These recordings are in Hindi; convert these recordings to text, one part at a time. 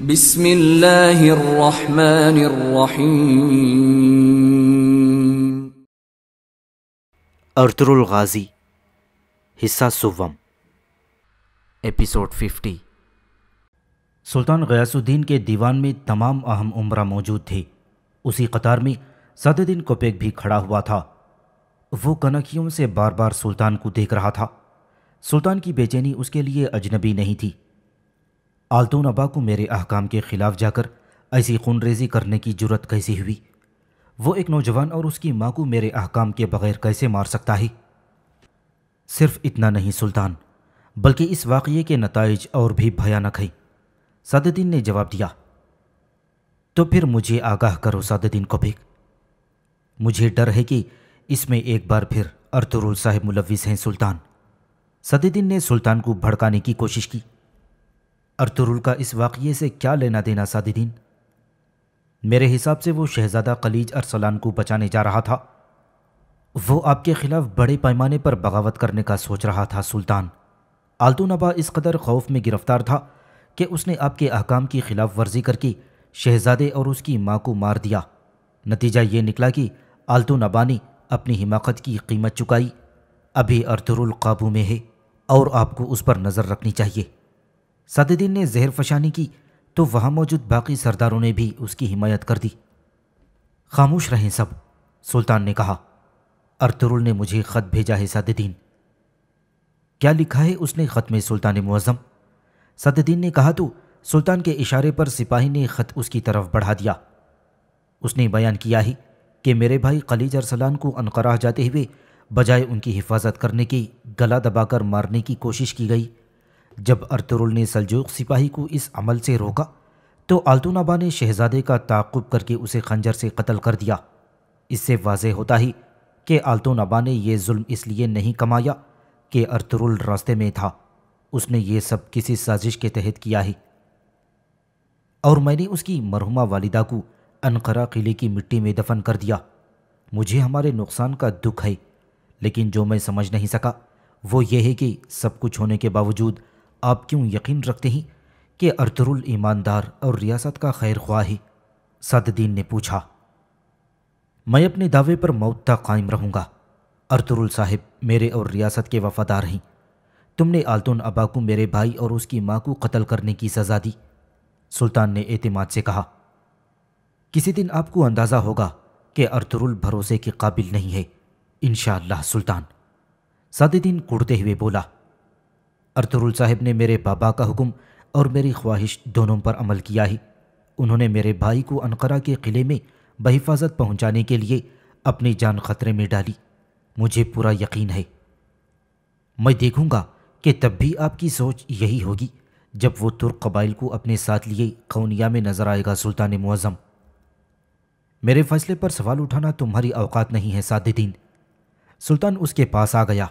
बिस्मिल्लाहिर्रहमानिर्रहीम अर्तुरुल गाजी हिस्सा सुवम एपिसोड 50 सुल्तान गयासुद्दीन के दीवान में तमाम अहम उम्र मौजूद थे उसी कतार में सदुद्दीन कोपेक भी खड़ा हुआ था वो कनकियों से बार बार सुल्तान को देख रहा था सुल्तान की बेचैनी उसके लिए अजनबी नहीं थी आलतून अबा को मेरे अहकाम के ख़िलाफ़ जाकर ऐसी खून रेजी करने की जरूरत कैसी हुई वो एक नौजवान और उसकी माँ को मेरे अहकाम के बग़ैर कैसे मार सकता है सिर्फ इतना नहीं सुल्तान बल्कि इस वाक़े के नतज और भी भयानक है सदुद्दीन ने जवाब दिया तो फिर मुझे आगाह करो सादुद्दीन को भी मुझे डर है कि इसमें एक बार फिर अर्तुरुल साहेब मुलविस हैं सुल्तान सदुद्दीन ने सुल्तान को भड़काने की कोशिश की अरतरुल का इस वाक़े से क्या लेना देना सादिदीन मेरे हिसाब से वो शहज़ादा खलीज अरसलान को बचाने जा रहा था वो आपके ख़िलाफ़ बड़े पैमाने पर बगावत करने का सोच रहा था सुल्तान आलतूनबा इस कदर खौफ में गिरफ़्तार था कि उसने आपके अहकाम की खिलाफ वर्जी करके शहज़ादे और उसकी माँ को मार दिया नतीजा ये निकला कि आलतूनबा ने अपनी हिमाकत की कीमत चुकाई अभी अरतुरुल काबू में है और आपको उस पर नज़र रखनी चाहिए सदुद्दीन ने जहर फशानी की तो वहां मौजूद बाकी सरदारों ने भी उसकी हिमायत कर दी खामोश रहें सब सुल्तान ने कहा अर्तुरुल ने मुझे ख़त भेजा है सदुद्दीन क्या लिखा है उसने ख़त में सुल्तान मुआज़म सदुद्दीन ने कहा तो सुल्तान के इशारे पर सिपाही ने ख़त उसकी तरफ बढ़ा दिया उसने बयान किया ही कि मेरे भाई खलीज अरसलान को अनकराह जाते हुए बजाय उनकी हिफाजत करने की गला दबाकर मारने की कोशिश की गई जब अर्तरुल ने सलजोग सिपाही को इस अमल से रोका तो आलतूनाबा ने शहजादे का ताकुब करके उसे खंजर से कत्ल कर दिया इससे वाज होता ही कि आलतूनाबा ने यह जुल्म इसलिए नहीं कमाया कि अर्तरुल रास्ते में था उसने ये सब किसी साजिश के तहत किया ही और मैंने उसकी मरहुमा वालिदा को अनकरा किले की मिट्टी में दफन कर दिया मुझे हमारे नुकसान का दुख है लेकिन जो मैं समझ नहीं सका वो ये है कि सब कुछ होने के बावजूद आप क्यों यकीन रखते हैं कि अर्तरुल ईमानदार और रियासत का खैर ख्वाह ही सददीन ने पूछा मैं अपने दावे पर मौत तक कायम रहूंगा अर्तरुल साहिब मेरे और रियासत के वफादार हैं तुमने आलतुन अबा को मेरे भाई और उसकी माँ को कत्ल करने की सज़ा दी सुल्तान ने एतमाद से कहा किसी दिन आपको अंदाज़ा होगा कि अर्तरुल भरोसे के काबिल नहीं है इनशाला सुल्तान सादुद्दीन कुड़ते हुए बोला अरतरुल साहब ने मेरे पापा का हुक्म और मेरी ख्वाहिश दोनों पर अमल किया ही उन्होंने मेरे भाई को अनकरा के किले में बहिफाजत पहुंचाने के लिए अपनी जान खतरे में डाली मुझे पूरा यकीन है मैं देखूंगा कि तब भी आपकी सोच यही होगी जब वो तुर्क कबाइल को अपने साथ लिए कौनिया में नजर आएगा सुल्तान मुआज़म मेरे फैसले पर सवाल उठाना तुम्हारी औकात नहीं है सादिदीन सुल्तान उसके पास आ गया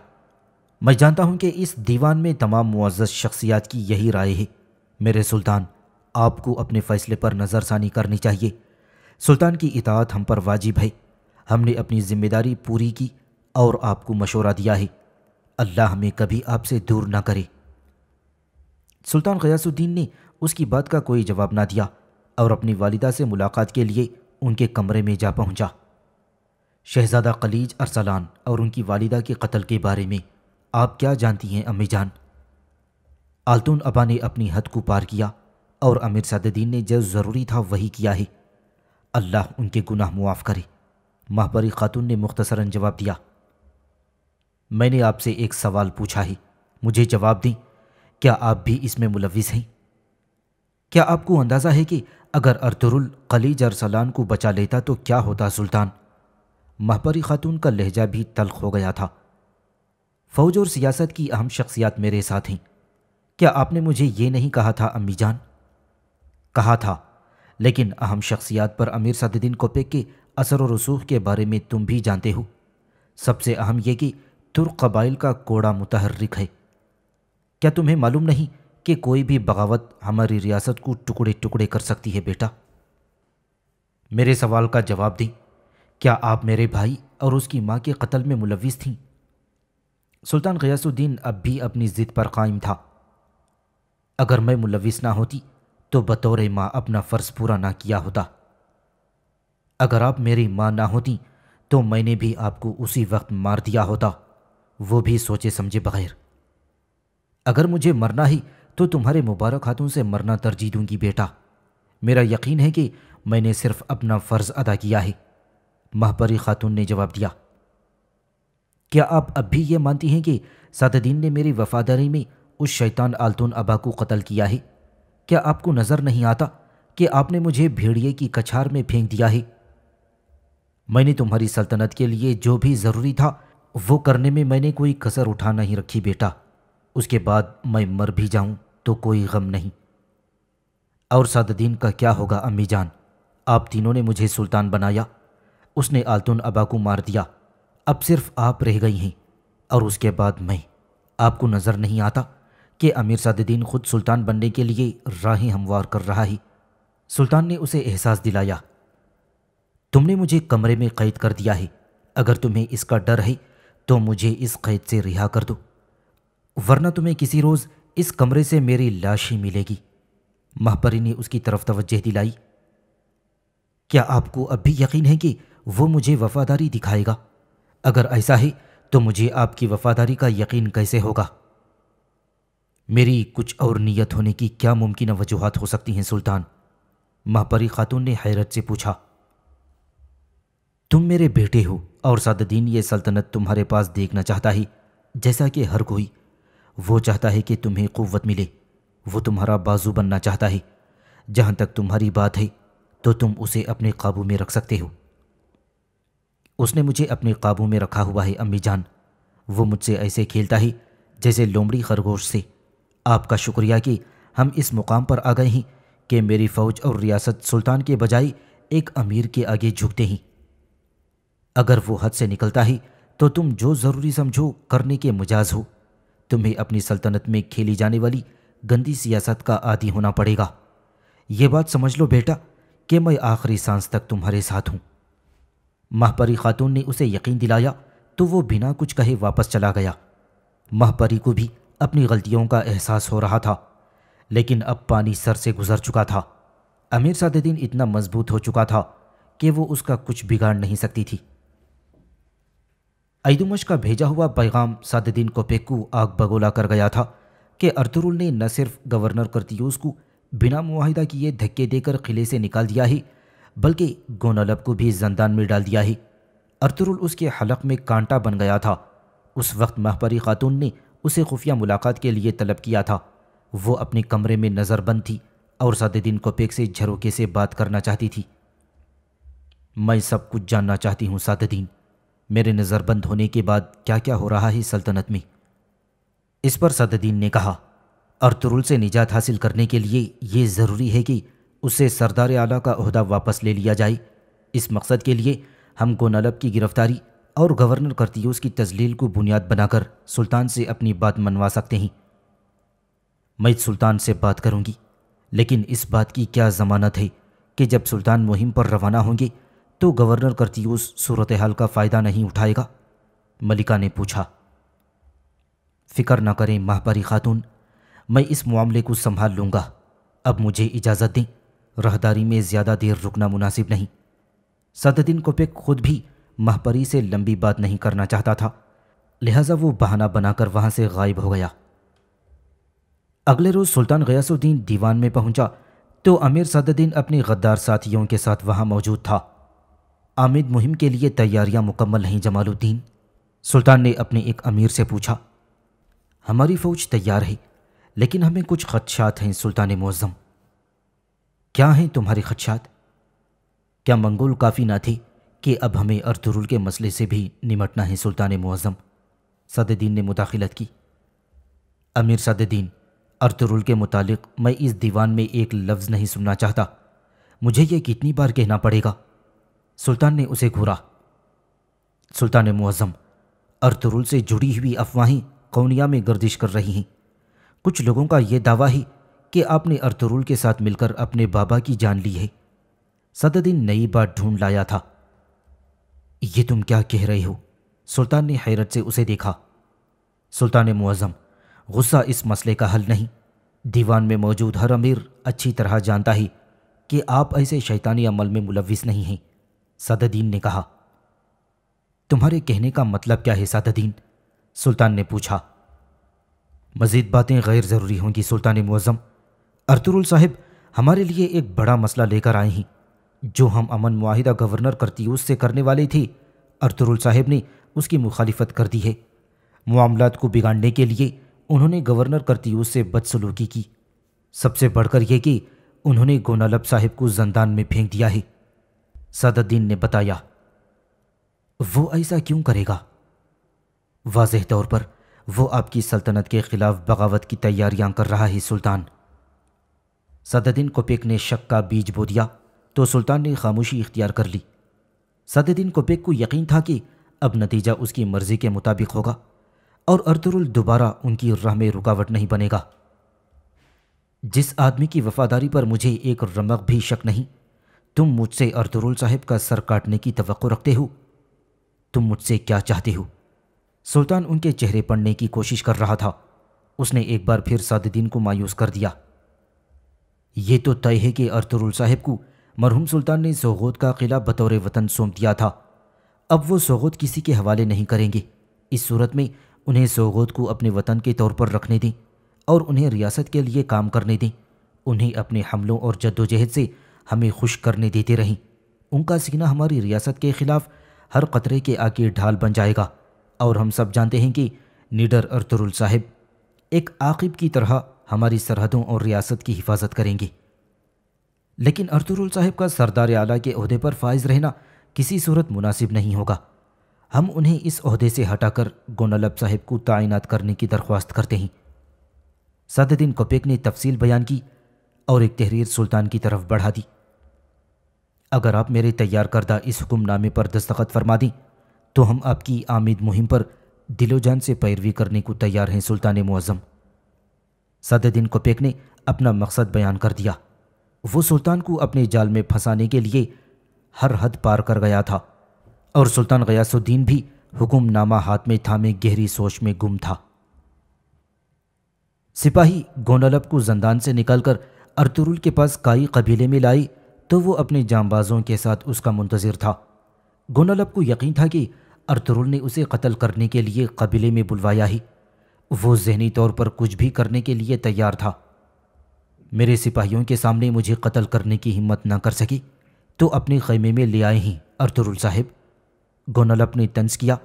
मैं जानता हूँ कि इस दीवान में तमाम मुआजत शख्सियात की यही राय है मेरे सुल्तान आपको अपने फ़ैसले पर नज़रसानी करनी चाहिए सुल्तान की इतात हम पर वाजिब है हमने अपनी ज़िम्मेदारी पूरी की और आपको मशवरा दिया है अल्लाह हमें कभी आपसे दूर ना करे सुल्तान गयासुद्दीन ने उसकी बात का कोई जवाब ना दिया और अपनी वालिदा से मुलाकात के लिए उनके कमरे में जा पहुंचा शहजादा कलीज अरसलान और उनकी वालिदा के कत्ल के बारे में आप क्या जानती हैं अम्मी जान आलतून अबा ने अपनी हद को पार किया और अमीर सदद्दीन ने जो ज़रूरी था वही किया है अल्लाह उनके गुनाह मुआफ़ करे माहबरी खातून ने मुख्तसरा जवाब दिया मैंने आपसे एक सवाल पूछा है मुझे जवाब दें क्या आप भी इसमें मुलविस हैं क्या आपको अंदाज़ा है कि अगर अरतरुल खलीज अरसलान को बचा लेता तो क्या होता सुल्तान माहबरी खातून का लहजा भी तलख हो गया था फ़ौज और सियासत की अहम शख्सियात मेरे साथ हैं क्या आपने मुझे ये नहीं कहा था अम्मी जान कहा था लेकिन अहम शख्सियात पर अमीर सदुद्दीन कोपे के असर और रसूख के बारे में तुम भी जानते हो सबसे अहम यह कि तुर्क कबाइल का कोड़ा मुतहरक है क्या तुम्हें मालूम नहीं कि कोई भी बगावत हमारी रियासत को टुकड़े टुकड़े कर सकती है बेटा मेरे सवाल का जवाब दें क्या आप मेरे भाई और उसकी माँ के कत्ल में मुलविस थीं सुल्तान गयासुद्दीन अब भी अपनी ज़िद पर कायम था अगर मैं मुलविस ना होती तो बतौर माँ अपना फ़र्ज पूरा ना किया होता अगर आप मेरी माँ ना होती तो मैंने भी आपको उसी वक्त मार दिया होता वो भी सोचे समझे बगैर अगर मुझे मरना ही तो तुम्हारे मुबारक हाथों से मरना तरजीह दूंगी बेटा मेरा यकीन है कि मैंने सिर्फ अपना फ़र्ज़ अदा किया है माहपरी खातून ने जवाब दिया क्या आप अब भी ये मानती हैं कि सदुद्दीन ने मेरी वफादारी में उस शैतान आलतून अबा को कत्ल किया है क्या आपको नज़र नहीं आता कि आपने मुझे भेड़िए की कछार में फेंक दिया है मैंने तुम्हारी सल्तनत के लिए जो भी ज़रूरी था वो करने में मैंने कोई कसर उठा नहीं रखी बेटा उसके बाद मैं मर भी जाऊं तो कोई गम नहीं और सादुद्दीन का क्या होगा अम्मी जान आप तीनों ने मुझे सुल्तान बनाया उसने आलतून अबा को मार दिया अब सिर्फ आप रह गई हैं और उसके बाद मैं आपको नज़र नहीं आता कि अमीर सादुद्दीन खुद सुल्तान बनने के लिए राहें हमवार कर रहा है सुल्तान ने उसे एहसास दिलाया तुमने मुझे कमरे में कैद कर दिया है अगर तुम्हें इसका डर है तो मुझे इस कैद से रिहा कर दो वरना तुम्हें किसी रोज़ इस कमरे से मेरी लाश ही मिलेगी महपरी ने उसकी तरफ तवज्जह दिलाई क्या आपको अब भी यकीन है कि वो मुझे वफादारी दिखाएगा अगर ऐसा ही तो मुझे आपकी वफादारी का यकीन कैसे होगा मेरी कुछ और नीयत होने की क्या मुमकिन वजूहत हो सकती हैं सुल्तान महापरी खातून ने हैरत से पूछा तुम मेरे बेटे हो और सादुद्दीन ये सल्तनत तुम्हारे पास देखना चाहता है जैसा कि हर कोई वो चाहता है कि तुम्हें क़वत मिले वो तुम्हारा बाजू बनना चाहता है जहाँ तक तुम्हारी बात है तो तुम उसे अपने काबू में रख सकते हो उसने मुझे अपने काबू में रखा हुआ है अम्मी जान वो मुझसे ऐसे खेलता है जैसे लोमड़ी खरगोश से आपका शुक्रिया कि हम इस मुकाम पर आ गए हैं कि मेरी फ़ौज और रियासत सुल्तान के बजाय एक अमीर के आगे झुकते हैं अगर वो हद से निकलता है तो तुम जो ज़रूरी समझो करने के मुजाज हो तुम्हें अपनी सल्तनत में खेली जाने वाली गंदी सियासत का आदि होना पड़ेगा ये बात समझ लो बेटा कि मैं आखिरी सांस तक तुम्हारे साथ हूँ महपरी खातून ने उसे यकीन दिलाया तो वो बिना कुछ कहे वापस चला गया महपरी को भी अपनी गलतियों का एहसास हो रहा था लेकिन अब पानी सर से गुजर चुका था अमीर सादुद्दीन इतना मजबूत हो चुका था कि वो उसका कुछ बिगाड़ नहीं सकती थी ऐदुमश का भेजा हुआ पैगाम सादुद्दीन को पेकू आग बगोला कर गया था कि अर्तुरुल ने न सिर्फ गवर्नर करतीयूस को बिना मुआहदा किए धक्के देकर किले से निकाल दिया ही बल्कि गोनलब को भी जंदान में डाल दिया ही अर्तुरुल उसके हलक में कांटा बन गया था उस वक्त महपरी खातून ने उसे खुफिया मुलाकात के लिए तलब किया था वो अपने कमरे में नज़रबंद थी और को कोपेक से झरोके से बात करना चाहती थी मैं सब कुछ जानना चाहती हूँ सदुद्दीन मेरे नज़रबंद होने के बाद क्या क्या हो रहा है सल्तनत में इस पर सदुद्दीन ने कहा अर्तुरुल से निजात हासिल करने के लिए ये ज़रूरी है कि उसे सरदार आला का अहदा वापस ले लिया जाए इस मकसद के लिए हम गोनलब की गिरफ्तारी और गवर्नर करतियोस की तजलील को बुनियाद बनाकर सुल्तान से अपनी बात मनवा सकते हैं मैं सुल्तान से बात करूंगी लेकिन इस बात की क्या ज़मानत है कि जब सुल्तान मुहिम पर रवाना होंगे तो गवर्नर करतियोस सूरत हाल का फ़ायदा नहीं उठाएगा मलिका ने पूछा फिक्र ना करें माहपरी खातून मैं इस मामले को संभाल लूँगा अब मुझे इजाज़त दें रहदारी में ज़्यादा देर रुकना मुनासिब नहीं सददीन कोपेक खुद भी महपरी से लंबी बात नहीं करना चाहता था लिहाजा वो बहाना बनाकर वहाँ से गायब हो गया अगले रोज़ सुल्तान गयासुद्दीन दीवान में पहुँचा तो अमीर सदुद्दीन अपने गद्दार साथियों के साथ वहाँ मौजूद था आमिद मुहिम के लिए तैयारियां मुकम्मल नहीं जमालुद्दीन सुल्तान ने अपने एक अमीर से पूछा हमारी फ़ौज तैयार है लेकिन हमें कुछ खदशात हैं सुल्तान मौज़म क्या हैं तुम्हारी खदशात क्या मंगोल काफ़ी ना थी कि अब हमें अर्तुरुल के मसले से भी निमटना है सुल्तान मुआज़म सदुद्दीन ने मुदाखलत की अमीर सदद्दीन अर्तुरुल के मुतालिक मैं इस दीवान में एक लफ्ज़ नहीं सुनना चाहता मुझे यह कितनी बार कहना पड़ेगा सुल्तान ने उसे घूरा सुल्तान मुआज़म अर्तुरुल से जुड़ी हुई अफवाहें कौनिया में गर्दिश कर रही हैं कुछ लोगों का यह दावा ही कि आपने अर्थरूल के साथ मिलकर अपने बाबा की जान ली है सदुद्दीन नई बात ढूंढ लाया था ये तुम क्या कह रहे हो सुल्तान ने हैरत से उसे देखा सुल्तान मुआज़म गुस्सा इस मसले का हल नहीं दीवान में मौजूद हर अमीर अच्छी तरह जानता है कि आप ऐसे शैतानी अमल में मुलविस नहीं हैं सददीन ने कहा तुम्हारे कहने का मतलब क्या है सददीन सुल्तान ने पूछा मज़ीद बातें गैर ज़रूरी होंगी सुल्तान मुआज़म अर्तुरुल साहिब हमारे लिए एक बड़ा मसला लेकर आए हैं जो हम अमन माहिदा गवर्नर करतियूस से करने वाली थी अर्तुरुल साहिब ने उसकी मुखालिफत कर दी है मामला को बिगाड़ने के लिए उन्होंने गवर्नर करतियूस से बदसलूकी की सबसे बढ़कर यह कि उन्होंने गोनालब साहिब को जंदान में फेंक दिया है सदाद्दीन ने बताया वो ऐसा क्यों करेगा वाजह तौर पर वो आपकी सल्तनत के खिलाफ बगावत की तैयारियां कर रहा है सुल्तान सदुद्दीन कोपेक ने शक का बीज बो दिया तो सुल्तान ने खामोशी इख्तियार कर ली सददीन कोपेक को यकीन था कि अब नतीजा उसकी मर्ज़ी के मुताबिक होगा और अर्तुरुल दोबारा उनकी राह में रुकावट नहीं बनेगा जिस आदमी की वफादारी पर मुझे एक रमक भी शक नहीं तुम मुझसे अर्तुरुल साहब का सर काटने की तो रखते हो तुम मुझसे क्या चाहते हो सुल्तान उनके चेहरे पढ़ने की कोशिश कर रहा था उसने एक बार फिर सादुद्दीन को मायूस कर दिया ये तो तय है कि अरतरुल साहिब को मरहूम सुल्तान ने सौगोद का किला बतौर वतन सौंप दिया था अब वो सौगोद किसी के हवाले नहीं करेंगे इस सूरत में उन्हें सौगोद को अपने वतन के तौर पर रखने दें और उन्हें रियासत के लिए काम करने दें उन्हें अपने हमलों और जद्दोजहद से हमें खुश करने देते रहें उनका सीना हमारी रियासत के ख़िलाफ़ हर कतरे के आगे ढाल बन जाएगा और हम सब जानते हैं कि निडर अरतरुल साहिब एक आकिब की तरह हमारी सरहदों और रियासत की हिफाजत करेंगे लेकिन अर्तुरुल साहब का सरदार आला के अहदे पर फायज रहना किसी सूरत मुनासिब नहीं होगा हम उन्हें इस अहदे से हटाकर गोनलब साहब को तैनात करने की दरख्वास्त करते हैं सदद्दीन कोपेक ने तफसील बयान की और एक तहरीर सुल्तान की तरफ बढ़ा दी अगर आप मेरे तैयार करदा इस हुक्मनामे पर दस्तखत फरमा दें तो हम आपकी आमिद मुहिम पर दिलोजान से पैरवी करने को तैयार हैं सुल्तान मुआज़म सदुद्दीन कोपेक ने अपना मकसद बयान कर दिया वो सुल्तान को अपने जाल में फंसाने के लिए हर हद पार कर गया था और सुल्तान गयासुद्दीन भी हुक्मनामा हाथ में थामे गहरी सोच में गुम था सिपाही गोंडलब को जंदान से निकलकर अर्तुरुल के पास काई कबीले में लाई तो वो अपने जामबाजों के साथ उसका मुंतज़र था गोंडलब को यकीन था कि अर्तुरुल ने उसे कत्ल करने के लिए कबीले में बुलवाया ही वो जहनी तौर पर कुछ भी करने के लिए तैयार था मेरे सिपाहियों के सामने मुझे कत्ल करने की हिम्मत ना कर सकी तो अपने खैमे में ले आए ही अर्तुरुल साहिब गोनल ने तंज किया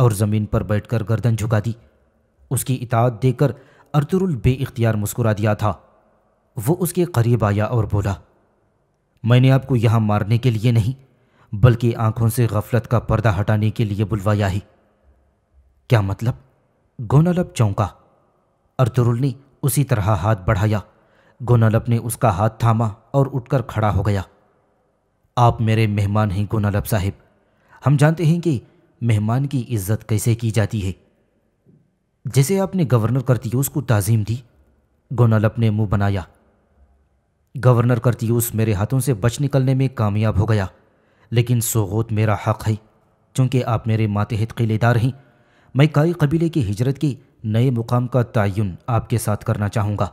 और ज़मीन पर बैठकर गर्दन झुका दी उसकी इताद देकर अर्तुरुल बे इख्तियार मुस्कुरा दिया था वो उसके करीब आया और बोला मैंने आपको यहाँ मारने के लिए नहीं बल्कि आंखों से गफलत का पर्दा हटाने के लिए बुलवाया ही क्या मतलब गोनालब चौंका अर्तुरुल ने उसी तरह हाथ बढ़ाया गोनालब ने उसका हाथ थामा और उठकर खड़ा हो गया आप मेरे मेहमान हैं गोनालब साहिब हम जानते हैं कि मेहमान की इज्जत कैसे की जाती है जैसे आपने गवर्नर करतीयूस को ताजीम दी गोनालब ने मुंह बनाया गवर्नर करतीयूस मेरे हाथों से बच निकलने में कामयाब हो गया लेकिन सोगोत मेरा हक है चूंकि आप मेरे मातहत किलेदार हैं मैं काई कबीले की हिजरत के नए मुकाम का तयन आपके साथ करना चाहूँगा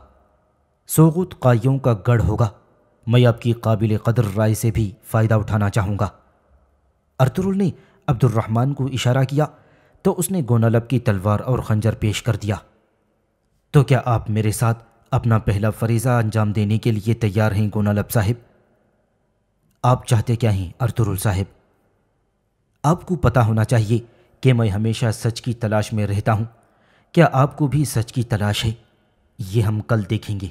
सोगुत कायों का गढ़ होगा मैं आपकी काबिल कदर राय से भी फ़ायदा उठाना चाहूँगा अर्तुरुल ने अब्दुलरहमान को इशारा किया तो उसने गोनालब की तलवार और खंजर पेश कर दिया तो क्या आप मेरे साथ अपना पहला फरीज़ा अंजाम देने के लिए तैयार हैं गोनालब साहिब आप चाहते क्या हैं अर्तुरुल साहिब आपको पता होना चाहिए कि मैं हमेशा सच की तलाश में रहता हूँ क्या आपको भी सच की तलाश है ये हम कल देखेंगे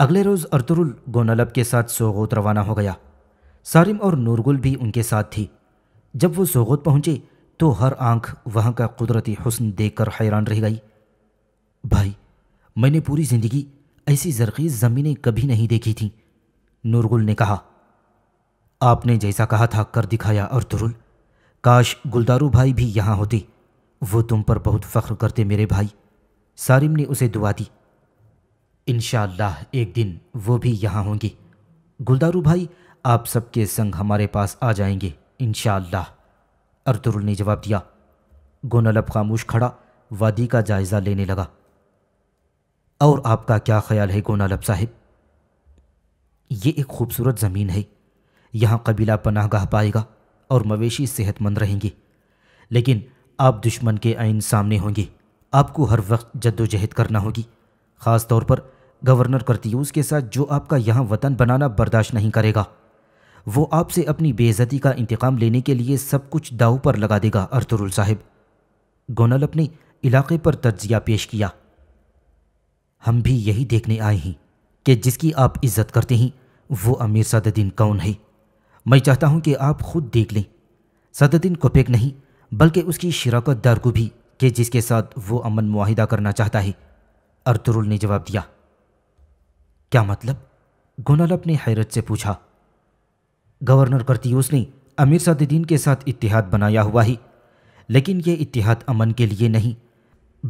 अगले रोज़ अर्तुरुल गोनालब के साथ सोगोत रवाना हो गया सारिम और नूरगुल भी उनके साथ थी जब वो सोगोत पहुंचे तो हर आंख वहाँ का कुदरती हुस्न देखकर हैरान रह गई भाई मैंने पूरी ज़िंदगी ऐसी जरखीज़ ज़मीनें कभी नहीं देखी थीं नूरगुल ने कहा आपने जैसा कहा था कर दिखाया अर्तुरुल काश गुलदारू भाई भी यहाँ होते वो तुम पर बहुत फ़ख्र करते मेरे भाई सारिम ने उसे दुआ दी इन एक दिन वो भी यहाँ होंगे गुलदारू भाई आप सबके संग हमारे पास आ जाएंगे इन अर्तुरुल ने जवाब दिया गोनलब खामोश खड़ा वादी का जायज़ा लेने लगा और आपका क्या ख्याल है गोनालब साहिब ये एक खूबसूरत ज़मीन है यहाँ कबीला पनाह गाह पाएगा और मवेशी सेहतमंद रहेंगे लेकिन आप दुश्मन के आइन सामने होंगे आपको हर वक्त जद्दोजहद करना होगी ख़ास तौर पर गवर्नर करतीयूज के साथ जो आपका यहाँ वतन बनाना बर्दाश्त नहीं करेगा वो आपसे अपनी बेइज्जती का इंतकाम लेने के लिए सब कुछ दाव पर लगा देगा अर्तुरुल साहिब गोनल अपने इलाके पर तजिया पेश किया हम भी यही देखने आए हैं कि जिसकी आप इज्जत करते हैं वो अमीर सदुद्दीन कौन है मैं चाहता हूं कि आप खुद देख लें सदुद्दीन कोपेक नहीं बल्कि उसकी शराकत दार को भी कि जिसके साथ वो अमन माहिदा करना चाहता है अर्तुरुल ने जवाब दिया क्या मतलब गोनालब ने हैरत से पूछा गवर्नर करतियोस ने अमीर सदुद्दीन के साथ इतिहाद बनाया हुआ ही लेकिन यह इतिहाद अमन के लिए नहीं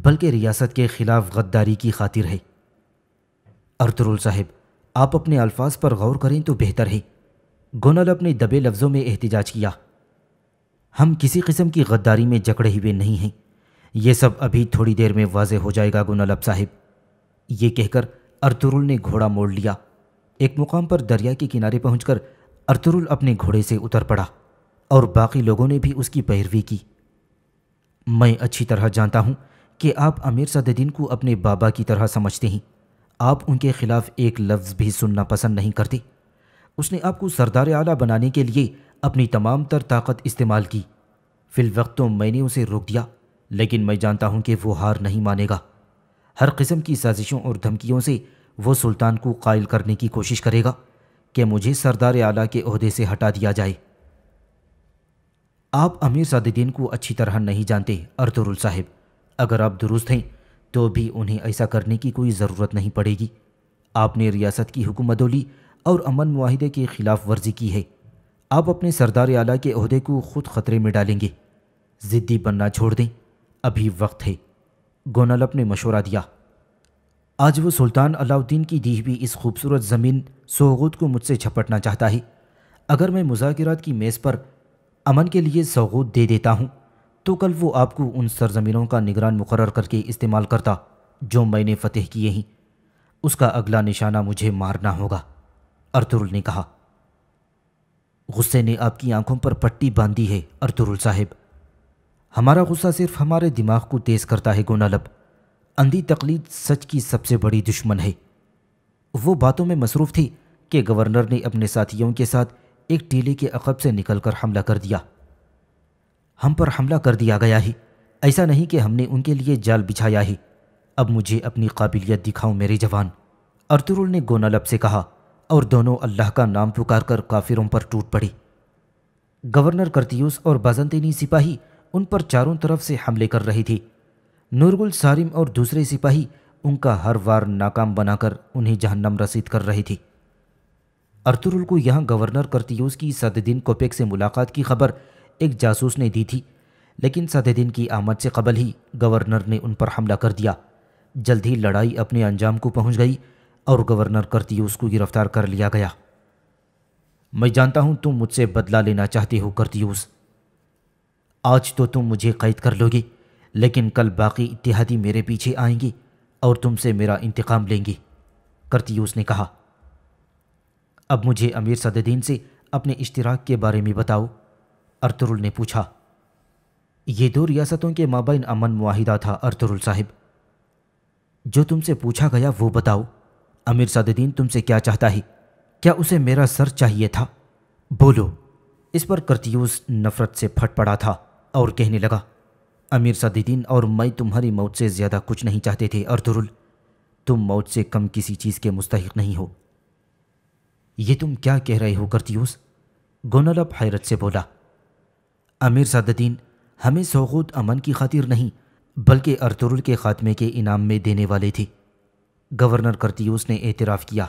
बल्कि रियासत के खिलाफ गद्दारी की खातिर है अर्तुरुल साहब आप अपने अल्फाज पर गौर करें तो बेहतर है गोनल अपने दबे लफ्ज़ों में एहतजाज किया हम किसी किस्म की गद्दारी में जकड़े हुए नहीं हैं ये सब अभी थोड़ी देर में वाज हो जाएगा गोनलब साहिब ये कहकर अर्तुरुल ने घोड़ा मोड़ लिया एक मुकाम पर दरिया के किनारे पहुंचकर अर्तुरुल अपने घोड़े से उतर पड़ा और बाकी लोगों ने भी उसकी पैरवी की मैं अच्छी तरह जानता हूँ कि आप अमीर सदुद्दीन को अपने बाबा की तरह समझते हैं आप उनके खिलाफ एक लफ्ज़ भी सुनना पसंद नहीं करते उसने आपको सरदार आला बनाने के लिए अपनी तमाम तर ताकत इस्तेमाल की फिलवक्त तो मैंने उसे रोक दिया लेकिन मैं जानता हूँ कि वो हार नहीं मानेगा हर किस्म की साजिशों और धमकियों से वो सुल्तान को कायल करने की कोशिश करेगा कि मुझे सरदार आला के अहदे से हटा दिया जाए आप अमीर सादुद्दीन को अच्छी तरह नहीं जानते अर्तुरुल साहिब अगर आप दुरुस्त हैं तो भी उन्हें ऐसा करने की कोई ज़रूरत नहीं पड़ेगी आपने रियासत की हुकूमत ली और अमन माहे की खिलाफ वर्जी की है आप अपने सरदार आला के अहदे को खुद ख़तरे में डालेंगे ज़िद्दी बनना छोड़ दें अभी वक्त है गोनलप ने मशवरा दिया आज वो सुल्तान अलाउद्दीन की दी हुई इस खूबसूरत ज़मीन सोगुद को मुझसे झपटना चाहता है अगर मैं मुजाकिरत की मेज़ पर अमन के लिए सोगुद दे देता हूँ तो कल वो आपको उन सरजमीनों का निगरान मुकर करके इस्तेमाल करता जो मैंने फ़तेह किए हैं उसका अगला निशाना मुझे मारना होगा अर्तुरुल ने कहा गुस्से ने आपकी आंखों पर पट्टी बांधी है अर्तुरुल साहेब हमारा गुस्सा सिर्फ हमारे दिमाग को तेज करता है गोनालब अंधी तकलीद सच की सबसे बड़ी दुश्मन है वो बातों में मसरूफ़ थी कि गवर्नर ने अपने साथियों के साथ एक टीले के अकब से निकलकर हमला कर दिया हम पर हमला कर दिया गया ही ऐसा नहीं कि हमने उनके लिए जाल बिछाया ही अब मुझे अपनी काबिलियत दिखाओ मेरे जवान अर्तुरुल ने गोनालब से कहा और दोनों अल्लाह का नाम पुकार कर काफिरों पर टूट पड़ी गवर्नर करतीयूस और बाजंतीनी सिपाही उन पर चारों तरफ से हमले कर रही थी नूरगुल सारिम और दूसरे सिपाही उनका हर वार नाकाम बनाकर उन्हें जहन्नम रसीद कर रही थी अर्तुरुल को यहाँ गवर्नर करतीयूस की सददीन कोपेक से मुलाकात की खबर एक जासूस ने दी थी लेकिन सददीन की आमद से कबल ही गवर्नर ने उन पर हमला कर दिया जल्द ही लड़ाई अपने अंजाम को पहुँच गई और गवर्नर करती उसको गिरफ्तार कर लिया गया मैं जानता हूं तुम मुझसे बदला लेना चाहते हो करतीयूस आज तो तुम मुझे कैद कर लोगी लेकिन कल बाकी इतिहादी मेरे पीछे आएंगी और तुमसे मेरा इंतकाम लेंगी करतियूस ने कहा अब मुझे अमीर सदुद्दीन से अपने इश्तराक के बारे में बताओ अर्तुरुल ने पूछा ये दो रियासतों के माबाइन अमन माहिदा था अर्तुरुल साहिब जो तुमसे पूछा गया वो बताओ अमीर सादुद्दीन तुमसे क्या चाहता है क्या उसे मेरा सर चाहिए था बोलो इस पर करतीयूस नफरत से फट पड़ा था और कहने लगा अमीर सादुद्दीन और मैं तुम्हारी मौत से ज़्यादा कुछ नहीं चाहते थे अर्दुरुल तुम मौत से कम किसी चीज़ के मुस्तक नहीं हो यह तुम क्या कह रहे हो करतीयूस गोनलब हैरत से बोला अमीर सादुद्दीन हमें सौगूद अमन की खातिर नहीं बल्कि अर्तुरुल के ख़ात्मे के इनाम में देने वाले थे गवर्नर करतीस ने एतराफ़ किया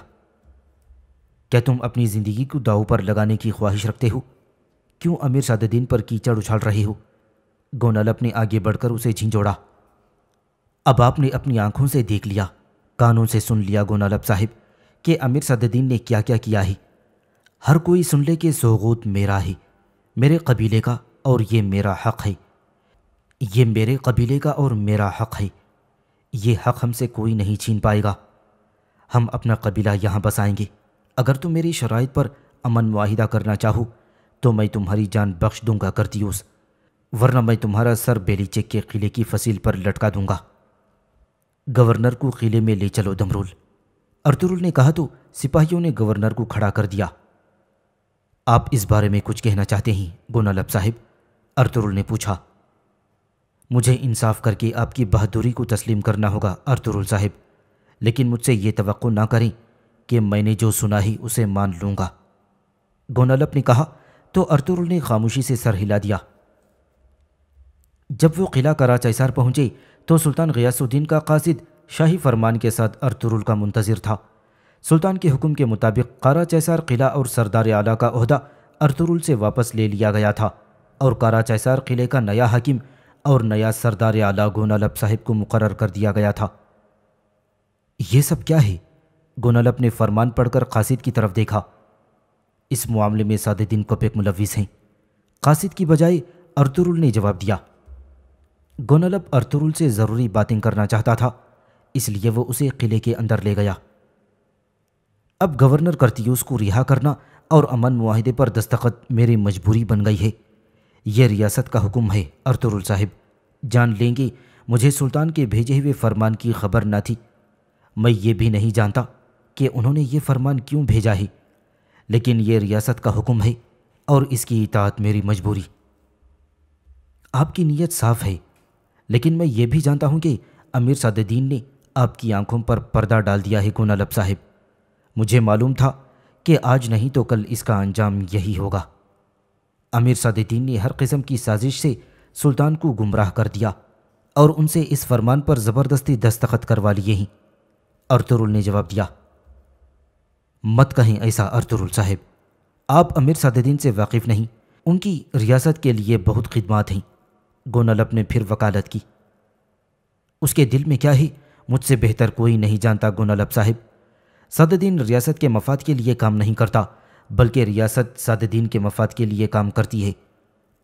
क्या तुम अपनी ज़िंदगी को दाव पर लगाने की ख्वाहिश रखते हो क्यों अमीर सादुद्दीन पर कीचड़ उछाल रहे हो गोनालप ने आगे बढ़कर उसे झिंझोड़ा अब आपने अपनी आंखों से देख लिया कानों से सुन लिया गोनालब साहिब कि अमीर सादुद्दीन ने क्या क्या किया है हर कोई सुन ले कि सोगोत मेरा है मेरे कबीले का और ये मेरा हक़ है ये मेरे कबीले का और मेरा हक़ है ये हक हमसे कोई नहीं छीन पाएगा हम अपना कबीला यहाँ बसाएंगे अगर तुम मेरी शराइ पर अमन माहिदा करना चाहो तो मैं तुम्हारी जान बख्श दूंगा करतियोस वरना मैं तुम्हारा सर बेलीचे के किले की फसील पर लटका दूंगा गवर्नर को किले में ले चलो दमरुल अर्तुरुल ने कहा तो सिपाहियों ने गवर्नर को खड़ा कर दिया आप इस बारे में कुछ कहना चाहते हैं गोनालब साहिब अर्तुरुल ने पूछा मुझे इंसाफ करके आपकी बहादुरी को तस्लीम करना होगा अर्तुरुल साहिब लेकिन मुझसे ये तो ना करें कि मैंने जो सुना ही उसे मान लूँगा गोनालप ने कहा तो अर्तुरुल ने खामोशी से सर हिला दिया जब वो किला करा चैसार पहुंचे तो सुल्तान गयासुद्दीन का कासिद शाही फरमान के साथ अर्तुरुल का मुंतज़र था सुल्तान के हुक्म के मुताबिक कारा चैसार किला और सरदार आला का अहदा अर्तुरुल से वापस ले लिया गया था और कारा चैसार किले का नया हकीम और नया सरदार आला गोनालब साहिब को मुकर कर दिया गया था यह सब क्या है गोनालब ने फरमान पढ़कर कासिद की तरफ देखा इस मामले में सादुद्दीन कोपेक मुलविस हैं कासिद की बजाय अर्तुरुल ने जवाब दिया गोनालब अर्तुरुल से ज़रूरी बातें करना चाहता था इसलिए वो उसे किले के अंदर ले गया अब गवर्नर करतीयूस को रिहा करना और अमन माहदे पर दस्तखत मेरी मजबूरी बन गई है यह रियासत का हुक्म है अर्तुरुल साहिब जान लेंगे मुझे सुल्तान के भेजे हुए फरमान की खबर न थी मैं ये भी नहीं जानता कि उन्होंने ये फरमान क्यों भेजा है लेकिन ये रियासत का हुक्म है और इसकी इतात मेरी मजबूरी आपकी नीयत साफ है लेकिन मैं ये भी जानता हूँ कि अमीर सादुद्दीन ने आपकी आंखों पर पर्दा डाल दिया है गुनालब साहिब मुझे मालूम था कि आज नहीं तो कल इसका अंजाम यही होगा अमीर सदुद्दीन ने हर किस्म की साजिश से सुल्तान को गुमराह कर दिया और उनसे इस फरमान पर ज़बरदस्ती दस्तखत करवा लिए ही अर्तुरुल ने जवाब दिया मत कहें ऐसा अर्तुरुल साहब आप अमीर सदुद्दीन से वाकिफ़ नहीं उनकी रियासत के लिए बहुत खिदमत हैं गोनलप ने फिर वकालत की उसके दिल में क्या ही मुझसे बेहतर कोई नहीं जानता गोनलप साहिब सदुद्दीन रियासत के मफाद के लिए काम नहीं करता बल्कि रियासत सादीन के मफाद के लिए काम करती है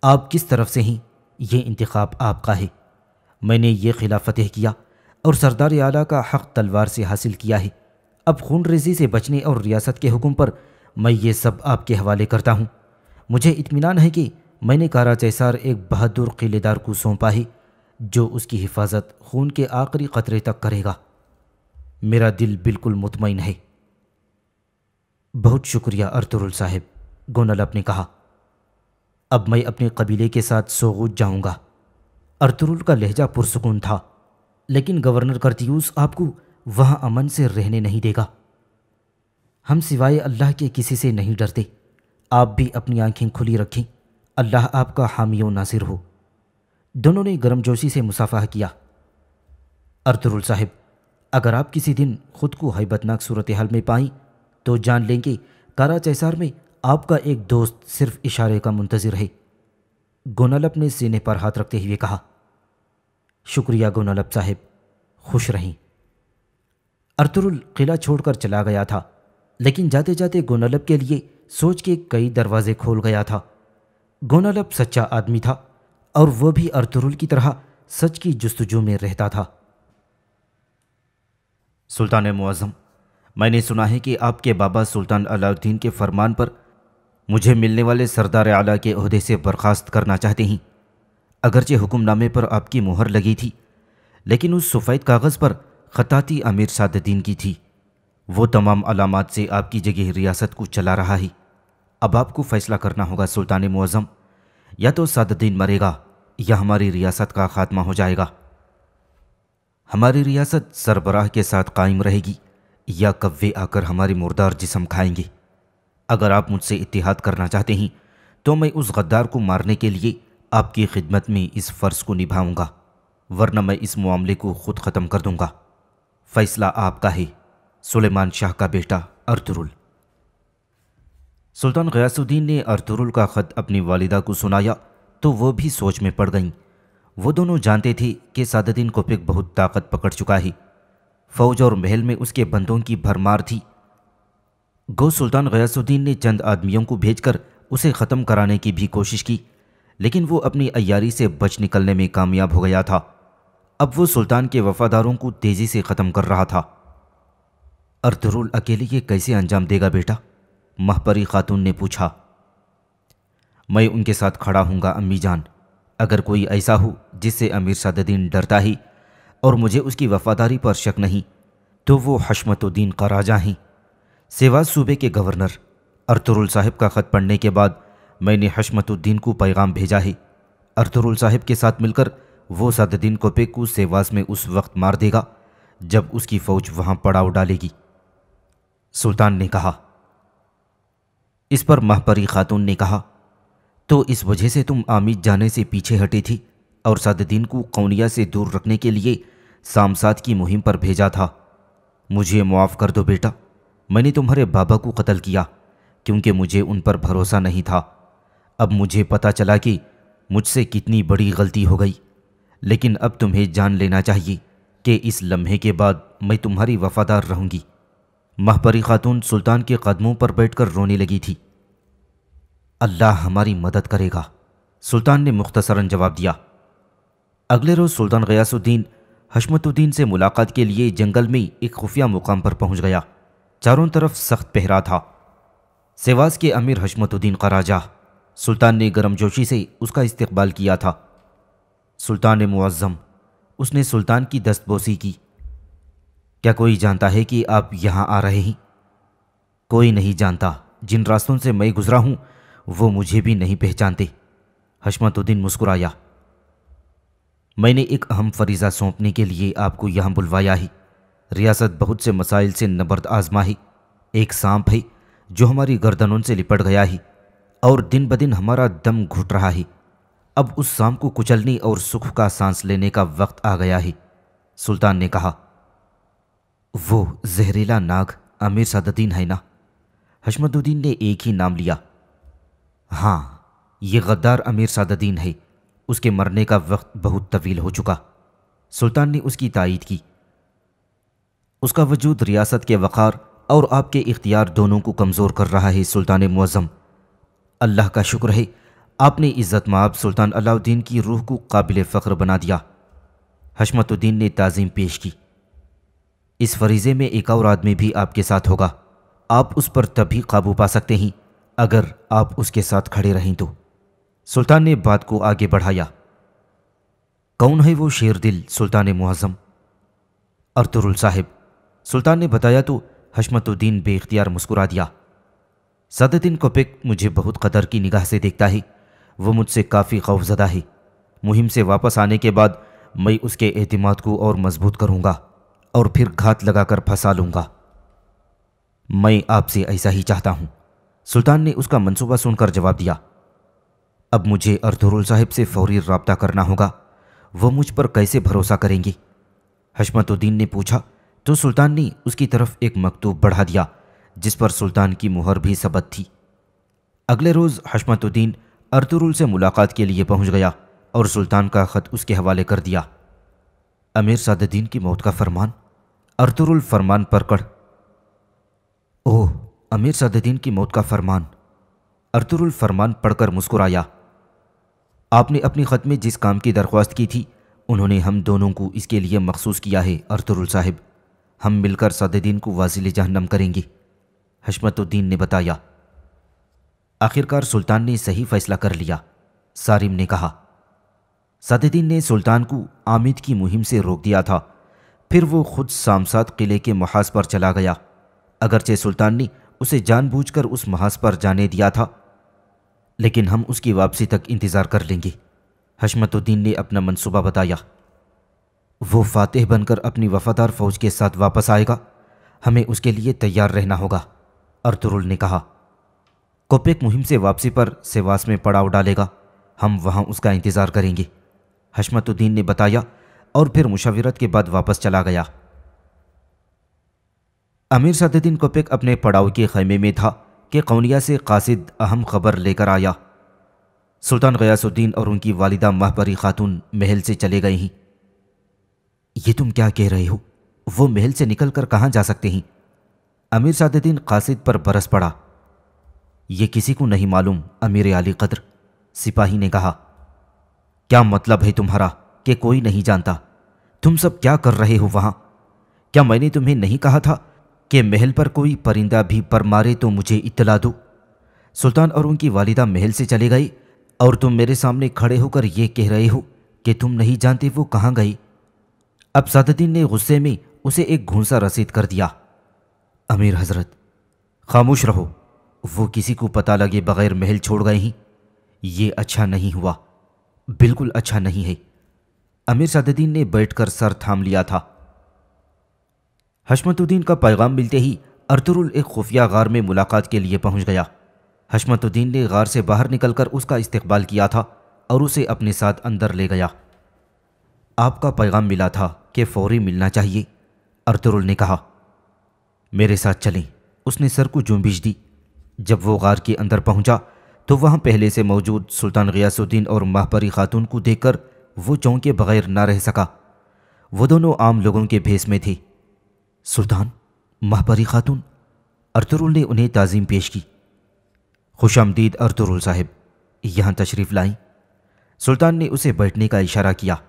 आप किस तरफ से हैं यह इंतखब आपका है मैंने ये खिलाफत किया और सरदार आला का हक तलवार से हासिल किया है अब खून रेजी से बचने और रियासत के हुक्म पर मैं ये सब आपके हवाले करता हूँ मुझे इतमान है कि मैंने कारा चैसार एक बहादुर किलेदार को सौंपा है जो उसकी हिफाजत खून के आखिरी ख़तरे तक करेगा मेरा दिल बिल्कुल मुतमिन है बहुत शुक्रिया अर्तुरुल साहिब गोनलब ने कहा अब मैं अपने कबीले के साथ सोगूज जाऊंगा अर्तुरुल का लहजा पुरसकून था लेकिन गवर्नर करतीयूस आपको वहाँ अमन से रहने नहीं देगा हम सिवाय अल्लाह के किसी से नहीं डरते आप भी अपनी आंखें खुली रखें अल्लाह आपका हामी नासिर हो दोनों ने गर्मजोशी से मुसाफा किया अर्तुरुल साहिब अगर आप किसी दिन खुद को हैबतनाक सूरत हाल में पाएं तो जान लेंगे कारा चैसार में आपका एक दोस्त सिर्फ इशारे का मुंतज़र है गोनलप ने सीने पर हाथ रखते हुए कहा शुक्रिया गोनालब साहब खुश रहें अर्तुरुल किला छोड़कर चला गया था लेकिन जाते जाते गोनालब के लिए सोच के कई दरवाजे खोल गया था गोनालब सच्चा आदमी था और वह भी अर्तुरुल की तरह सच की जस्तजू में रहता था सुल्तान मुआज़म मैंने सुना है कि आपके बाबा सुल्तान अलाउद्दीन के फरमान पर मुझे मिलने वाले सरदार आला के अहदे से बर्खास्त करना चाहते हैं अगरचे हुक्मनामे पर आपकी मुहर लगी थी लेकिन उस सफ़ेद कागज़ पर ख़ताती अमीर सादुद्दीन की थी वो तमाम अलामत से आपकी जगह रियासत को चला रहा है अब आपको फ़ैसला करना होगा सुल्तान मज़म या तो सादद्दीन मरेगा या हमारी रियासत का खात्मा हो जाएगा हमारी रियासत सरबराह के साथ कायम रहेगी या कव्वे आकर हमारे मुर्दार जिसम खाएंगे अगर आप मुझसे इतिहाद करना चाहते हैं तो मैं उस गद्दार को मारने के लिए आपकी खिदमत में इस फ़र्ज़ को निभाऊंगा वरना मैं इस मामले को खुद ख़त्म कर दूंगा फ़ैसला आपका है सुलेमान शाह का बेटा अर्तुरुल सुल्तान गयासुद्दीन ने अर्तुरुल का ख़त अपनी वालिदा को सुनाया तो वो भी सोच में पड़ गईं वो दोनों जानते थे कि सादुद्दीन कोपिक बहुत ताकत पकड़ चुका है फौज और महल में उसके बंदों की भरमार थी गौ सुल्तान गयासुद्दीन ने चंद आदमियों को भेजकर उसे ख़त्म कराने की भी कोशिश की लेकिन वो अपनी अयारी से बच निकलने में कामयाब हो गया था अब वो सुल्तान के वफादारों को तेज़ी से ख़त्म कर रहा था अर्दरुल अकेले ये कैसे अंजाम देगा बेटा महपरी खातून ने पूछा मैं उनके साथ खड़ा हूँगा अम्मी जान अगर कोई ऐसा हो जिससे अमीर सादुद्दीन डरता ही और मुझे उसकी वफादारी पर शक नहीं तो वो हशमतुद्दीन का राजा हैं सेवाज सूबे के गवर्नर अरतरुल साहब का ख़त पढ़ने के बाद मैंने हशमतुद्दीन को पैगाम भेजा है अरतरुल साहब के साथ मिलकर वो सददीन को पेकू सेवास में उस वक्त मार देगा जब उसकी फ़ौज वहां पड़ाव डालेगी सुल्तान ने कहा इस पर महपरी खातून ने कहा तो इस वजह से तुम आमिद जाने से पीछे हटी थी और सादुद्दीन को कौनिया से दूर रखने के लिए सामसाद की मुहिम पर भेजा था मुझे मुआफ़ कर दो बेटा मैंने तुम्हारे बाबा को कत्ल किया क्योंकि मुझे उन पर भरोसा नहीं था अब मुझे पता चला कि मुझसे कितनी बड़ी गलती हो गई लेकिन अब तुम्हें जान लेना चाहिए कि इस लम्हे के बाद मैं तुम्हारी वफादार रहूंगी महपरी खातून सुल्तान के कदमों पर बैठकर रोने लगी थी अल्लाह हमारी मदद करेगा सुल्तान ने मुख्तसरन जवाब दिया अगले रोज़ सुल्तान गयासुद्दीन हशमतुद्दीन से मुलाकात के लिए जंगल में एक खुफिया मुकाम पर पहुंच गया चारों तरफ सख्त पहरा था सेवास के अमीर हशमतुद्दीन का राजा सुल्तान ने गर्मजोशी से उसका इस्तकबाल किया था सुल्तान मुआज़म उसने सुल्तान की दस्तबोसी की क्या कोई जानता है कि आप यहाँ आ रहे हैं कोई नहीं जानता जिन रास्तों से मैं गुजरा हूँ वो मुझे भी नहीं पहचानते हशमतुद्दीन मुस्कुराया मैंने एक अहम फरीजा सौंपने के लिए आपको यहाँ बुलवाया ही रियासत बहुत से मसाइल से नबर्द आजमा ही एक सांप है जो हमारी गर्दनों से लिपट गया ही और दिन ब दिन हमारा दम घुट रहा ही अब उस सांप को कुचलने और सुख का सांस लेने का वक्त आ गया ही सुल्तान ने कहा वो जहरीला नाग आमिर सादुद्दीन है ना हशमदुद्दीन ने एक ही नाम लिया हाँ ये गद्दार अमीर सादुद्दीन है उसके मरने का वक्त बहुत तवील हो चुका सुल्तान ने उसकी तायद की उसका वजूद रियासत के वक़ार और आपके इख्तियार दोनों को कमज़ोर कर रहा है सुल्तान मज़म अल्लाह का शुक्र है आपने इज़्ज़त माब सुल्तान अलाउद्दीन की रूह को काबिल फ़ख्र बना दिया हशमतुद्दीन ने ताज़ीम पेश की इस फरीज़े में एक और आदमी भी आपके साथ होगा आप उस पर तभी काबू पा सकते हैं अगर आप उसके साथ खड़े रहें तो सुल्तान ने बात को आगे बढ़ाया कौन है वो शेर दिल सुल्तान मुआज़म अर्तुरुल साहिब सुल्तान ने बताया तो हशमतुद्दीन बेख्तियार मुस्कुरा दिया सदुद्दीन कोपिक मुझे बहुत कदर की निगाह से देखता है वो मुझसे काफ़ी खौफजदा है मुहिम से वापस आने के बाद मैं उसके अहतमाद को और मजबूत करूँगा और फिर घात लगाकर फंसा लूँगा मैं आपसे ऐसा ही चाहता हूँ सुल्तान ने उसका मंसूबा सुनकर जवाब दिया अब मुझे अर्धरुल साहिब से फौरी रबता करना होगा वह मुझ पर कैसे भरोसा करेंगी हशमतुद्दीन ने पूछा तो सुल्तान ने उसकी तरफ एक मकतूब बढ़ा दिया जिस पर सुल्तान की मुहर भी सबत थी अगले रोज़ हशमतुद्दीन अर्तुरुल से मुलाकात के लिए पहुंच गया और सुल्तान का ख़त उसके हवाले कर दिया अमीर सादुद्दीन की मौत का फरमान अर्तुरुल फरमान पर कड़ ओह अमीर सादुद्दीन की मौत का फरमान अर्तुरुल फरमान पढ़कर मुस्कुराया आपने अपनी ख़त में जिस काम की दरख्वास्त की थी उन्होंने हम दोनों को इसके लिए मखसूस किया है अरतरुल साहिब हम मिलकर सदुद्दीन को वाजिल जहन्नम करेंगे हशमतुद्दीन ने बताया आखिरकार सुल्तान ने सही फैसला कर लिया सारिम ने कहा सदुद्दीन ने सुल्तान को आमिद की मुहिम से रोक दिया था फिर वो खुद सामसाद किले के महाज पर चला गया अगरचे सुल्तान ने उसे जानबूझकर उस महाज पर जाने दिया था लेकिन हम उसकी वापसी तक इंतज़ार कर लेंगे हशमतुद्दीन ने अपना मंसूबा बताया वो फातेह बनकर अपनी वफादार फ़ौज के साथ वापस आएगा हमें उसके लिए तैयार रहना होगा अर्तुरुल ने कहा कोपेक मुहिम से वापसी पर सेवास में पड़ाव डालेगा हम वहाँ उसका इंतज़ार करेंगे हशमतुद्दीन ने बताया और फिर मुशावरत के बाद वापस चला गया अमीर सदुद्दीन कोपेक अपने पड़ाव के खैमे में था कि कौनिया से कासिद अहम खबर लेकर आया सुल्तान गयासुद्दीन और उनकी वालिदा महबरी खातून महल से चले गए हैं ये तुम क्या कह रहे हो वो महल से निकल कर जा सकते हैं अमीर सादुद्दीन कासिद पर बरस पड़ा ये किसी को नहीं मालूम अमीर आली कद्र सिपाही ने कहा क्या मतलब है तुम्हारा कि कोई नहीं जानता तुम सब क्या कर रहे हो वहां क्या मैंने तुम्हें नहीं कहा था कि महल पर कोई परिंदा भी पर मारे तो मुझे इतला दो सुल्तान और उनकी वालिदा महल से चले गई और तुम मेरे सामने खड़े होकर यह कह रहे हो कि तुम नहीं जानते वो कहाँ गई अब सादुद्दीन ने गुस्से में उसे एक घूंसा रसीद कर दिया अमीर हजरत खामोश रहो वो किसी को पता लगे बगैर महल छोड़ गए हैं ये अच्छा नहीं हुआ बिल्कुल अच्छा नहीं है अमीर सादुद्दीन ने बैठकर सर थाम लिया था हशमतुद्दीन का पैगाम मिलते ही अर्तुरुल एक खुफिया गार में मुलाकात के लिए पहुंच गया हशमतुद्दीन ने गार से बाहर निकलकर उसका इस्तकबाल किया था और उसे अपने साथ अंदर ले गया आपका पैगाम मिला था कि फौरी मिलना चाहिए अर्तुरुल ने कहा मेरे साथ चलें उसने सर को जुम्बिश दी जब वो गार के अंदर पहुंचा तो वहाँ पहले से मौजूद सुल्तान गयासुद्दीन और माहपरी खातून को देखकर वो चौंके बगैर ना रह सका वो दोनों आम लोगों के भेस में थे सुल्तान महपरी खातून अरतुरुल ने उन्हें ताज़ीम पेश की खुश आमदीद अरतुरुल साहिब यहां तशरीफ़ लाई सुल्तान ने उसे बैठने का इशारा किया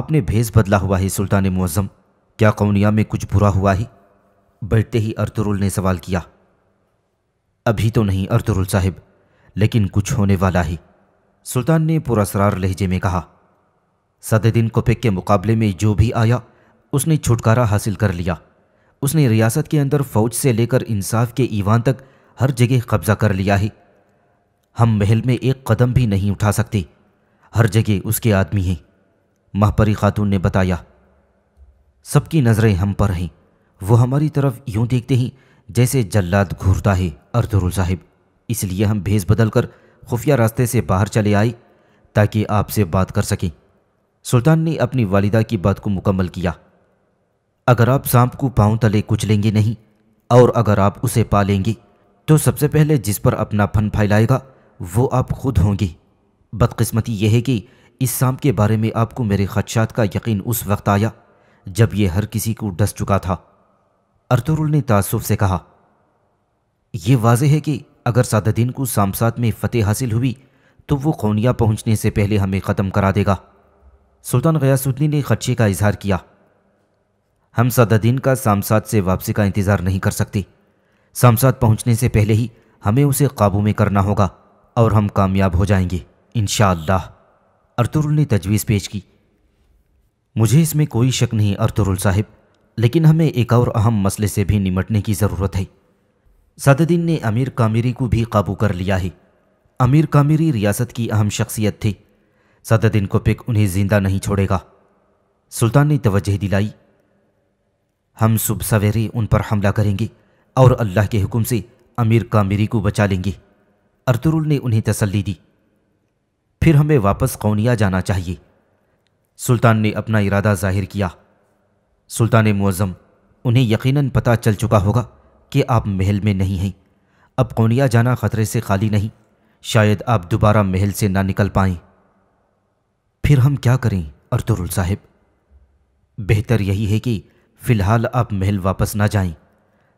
आपने भेस बदला हुआ है सुल्तान मुज़म क्या कौनिया में कुछ बुरा हुआ है बैठते ही अरतुरुल ने सवाल किया अभी तो नहीं अरतुरुल साहिब लेकिन कुछ होने वाला है सुल्तान ने पुरसरार लहजे में कहा सददीन कोपेक के मुकाबले में जो भी आया उसने छुटकारा हासिल कर लिया उसने रियासत के अंदर फ़ौज से लेकर इंसाफ के ईवान तक हर जगह कब्ज़ा कर लिया है हम महल में एक कदम भी नहीं उठा सकते हर जगह उसके आदमी हैं महपरी खातून ने बताया सबकी नज़रें हम पर हैं वो हमारी तरफ यूं देखते हैं जैसे जल्लाद घूरता है अर्दरुल साहिब इसलिए हम भेस बदल कर खुफिया रास्ते से बाहर चले आए ताकि आपसे बात कर सकें सुल्तान ने अपनी वालिदा की बात को मुकम्मल किया अगर आप सांप को पाँव तले कुचलेंगे नहीं और अगर आप उसे पालेंगे तो सबसे पहले जिस पर अपना फन फैलाएगा वो आप खुद होंगे बदकिस्मती यह है कि इस सांप के बारे में आपको मेरे खदशात का यकीन उस वक्त आया जब यह हर किसी को डस चुका था अर्तरुल ने तासुब से कहा यह वाज है कि अगर सादुद्दीन को सामसात में फ़तेह हासिल हुई तो वो कौनिया पहुंचने से पहले हमें ख़त्म करा देगा सुल्तान गयासुद्दीन ने खदशे का इजहार किया हम सदादीन का सामसाद से वापसी का इंतज़ार नहीं कर सकते सामसाद पहुंचने से पहले ही हमें उसे काबू में करना होगा और हम कामयाब हो जाएंगे इन अर्तुरुल ने तजवीज़ पेश की मुझे इसमें कोई शक नहीं अर्तुरुल साहिब लेकिन हमें एक और अहम मसले से भी निमटने की ज़रूरत है सदुद्दीन ने अमीर कामिरी को भी काबू कर लिया है अमीर कामिरी रियासत की अहम शख्सियत थी सदुद्दीन को पिक उन्हें ज़िंदा नहीं छोड़ेगा सुल्तान ने तवज्जह दिलाई हम सुबह सवेरे उन पर हमला करेंगे और अल्लाह के हुक्म से अमीर कामिरी को बचा लेंगे अर्तुरुल ने उन्हें तसल्ली दी फिर हमें वापस कौनिया जाना चाहिए सुल्तान ने अपना इरादा जाहिर किया सुल्तान मुअज़म उन्हें यकीनन पता चल चुका होगा कि आप महल में नहीं हैं अब कौनिया जाना ख़तरे से खाली नहीं शायद आप दोबारा महल से ना निकल पाए फिर हम क्या करें अर्तुरुल साहिब बेहतर यही है कि फ़िलहाल आप महल वापस ना जाएं।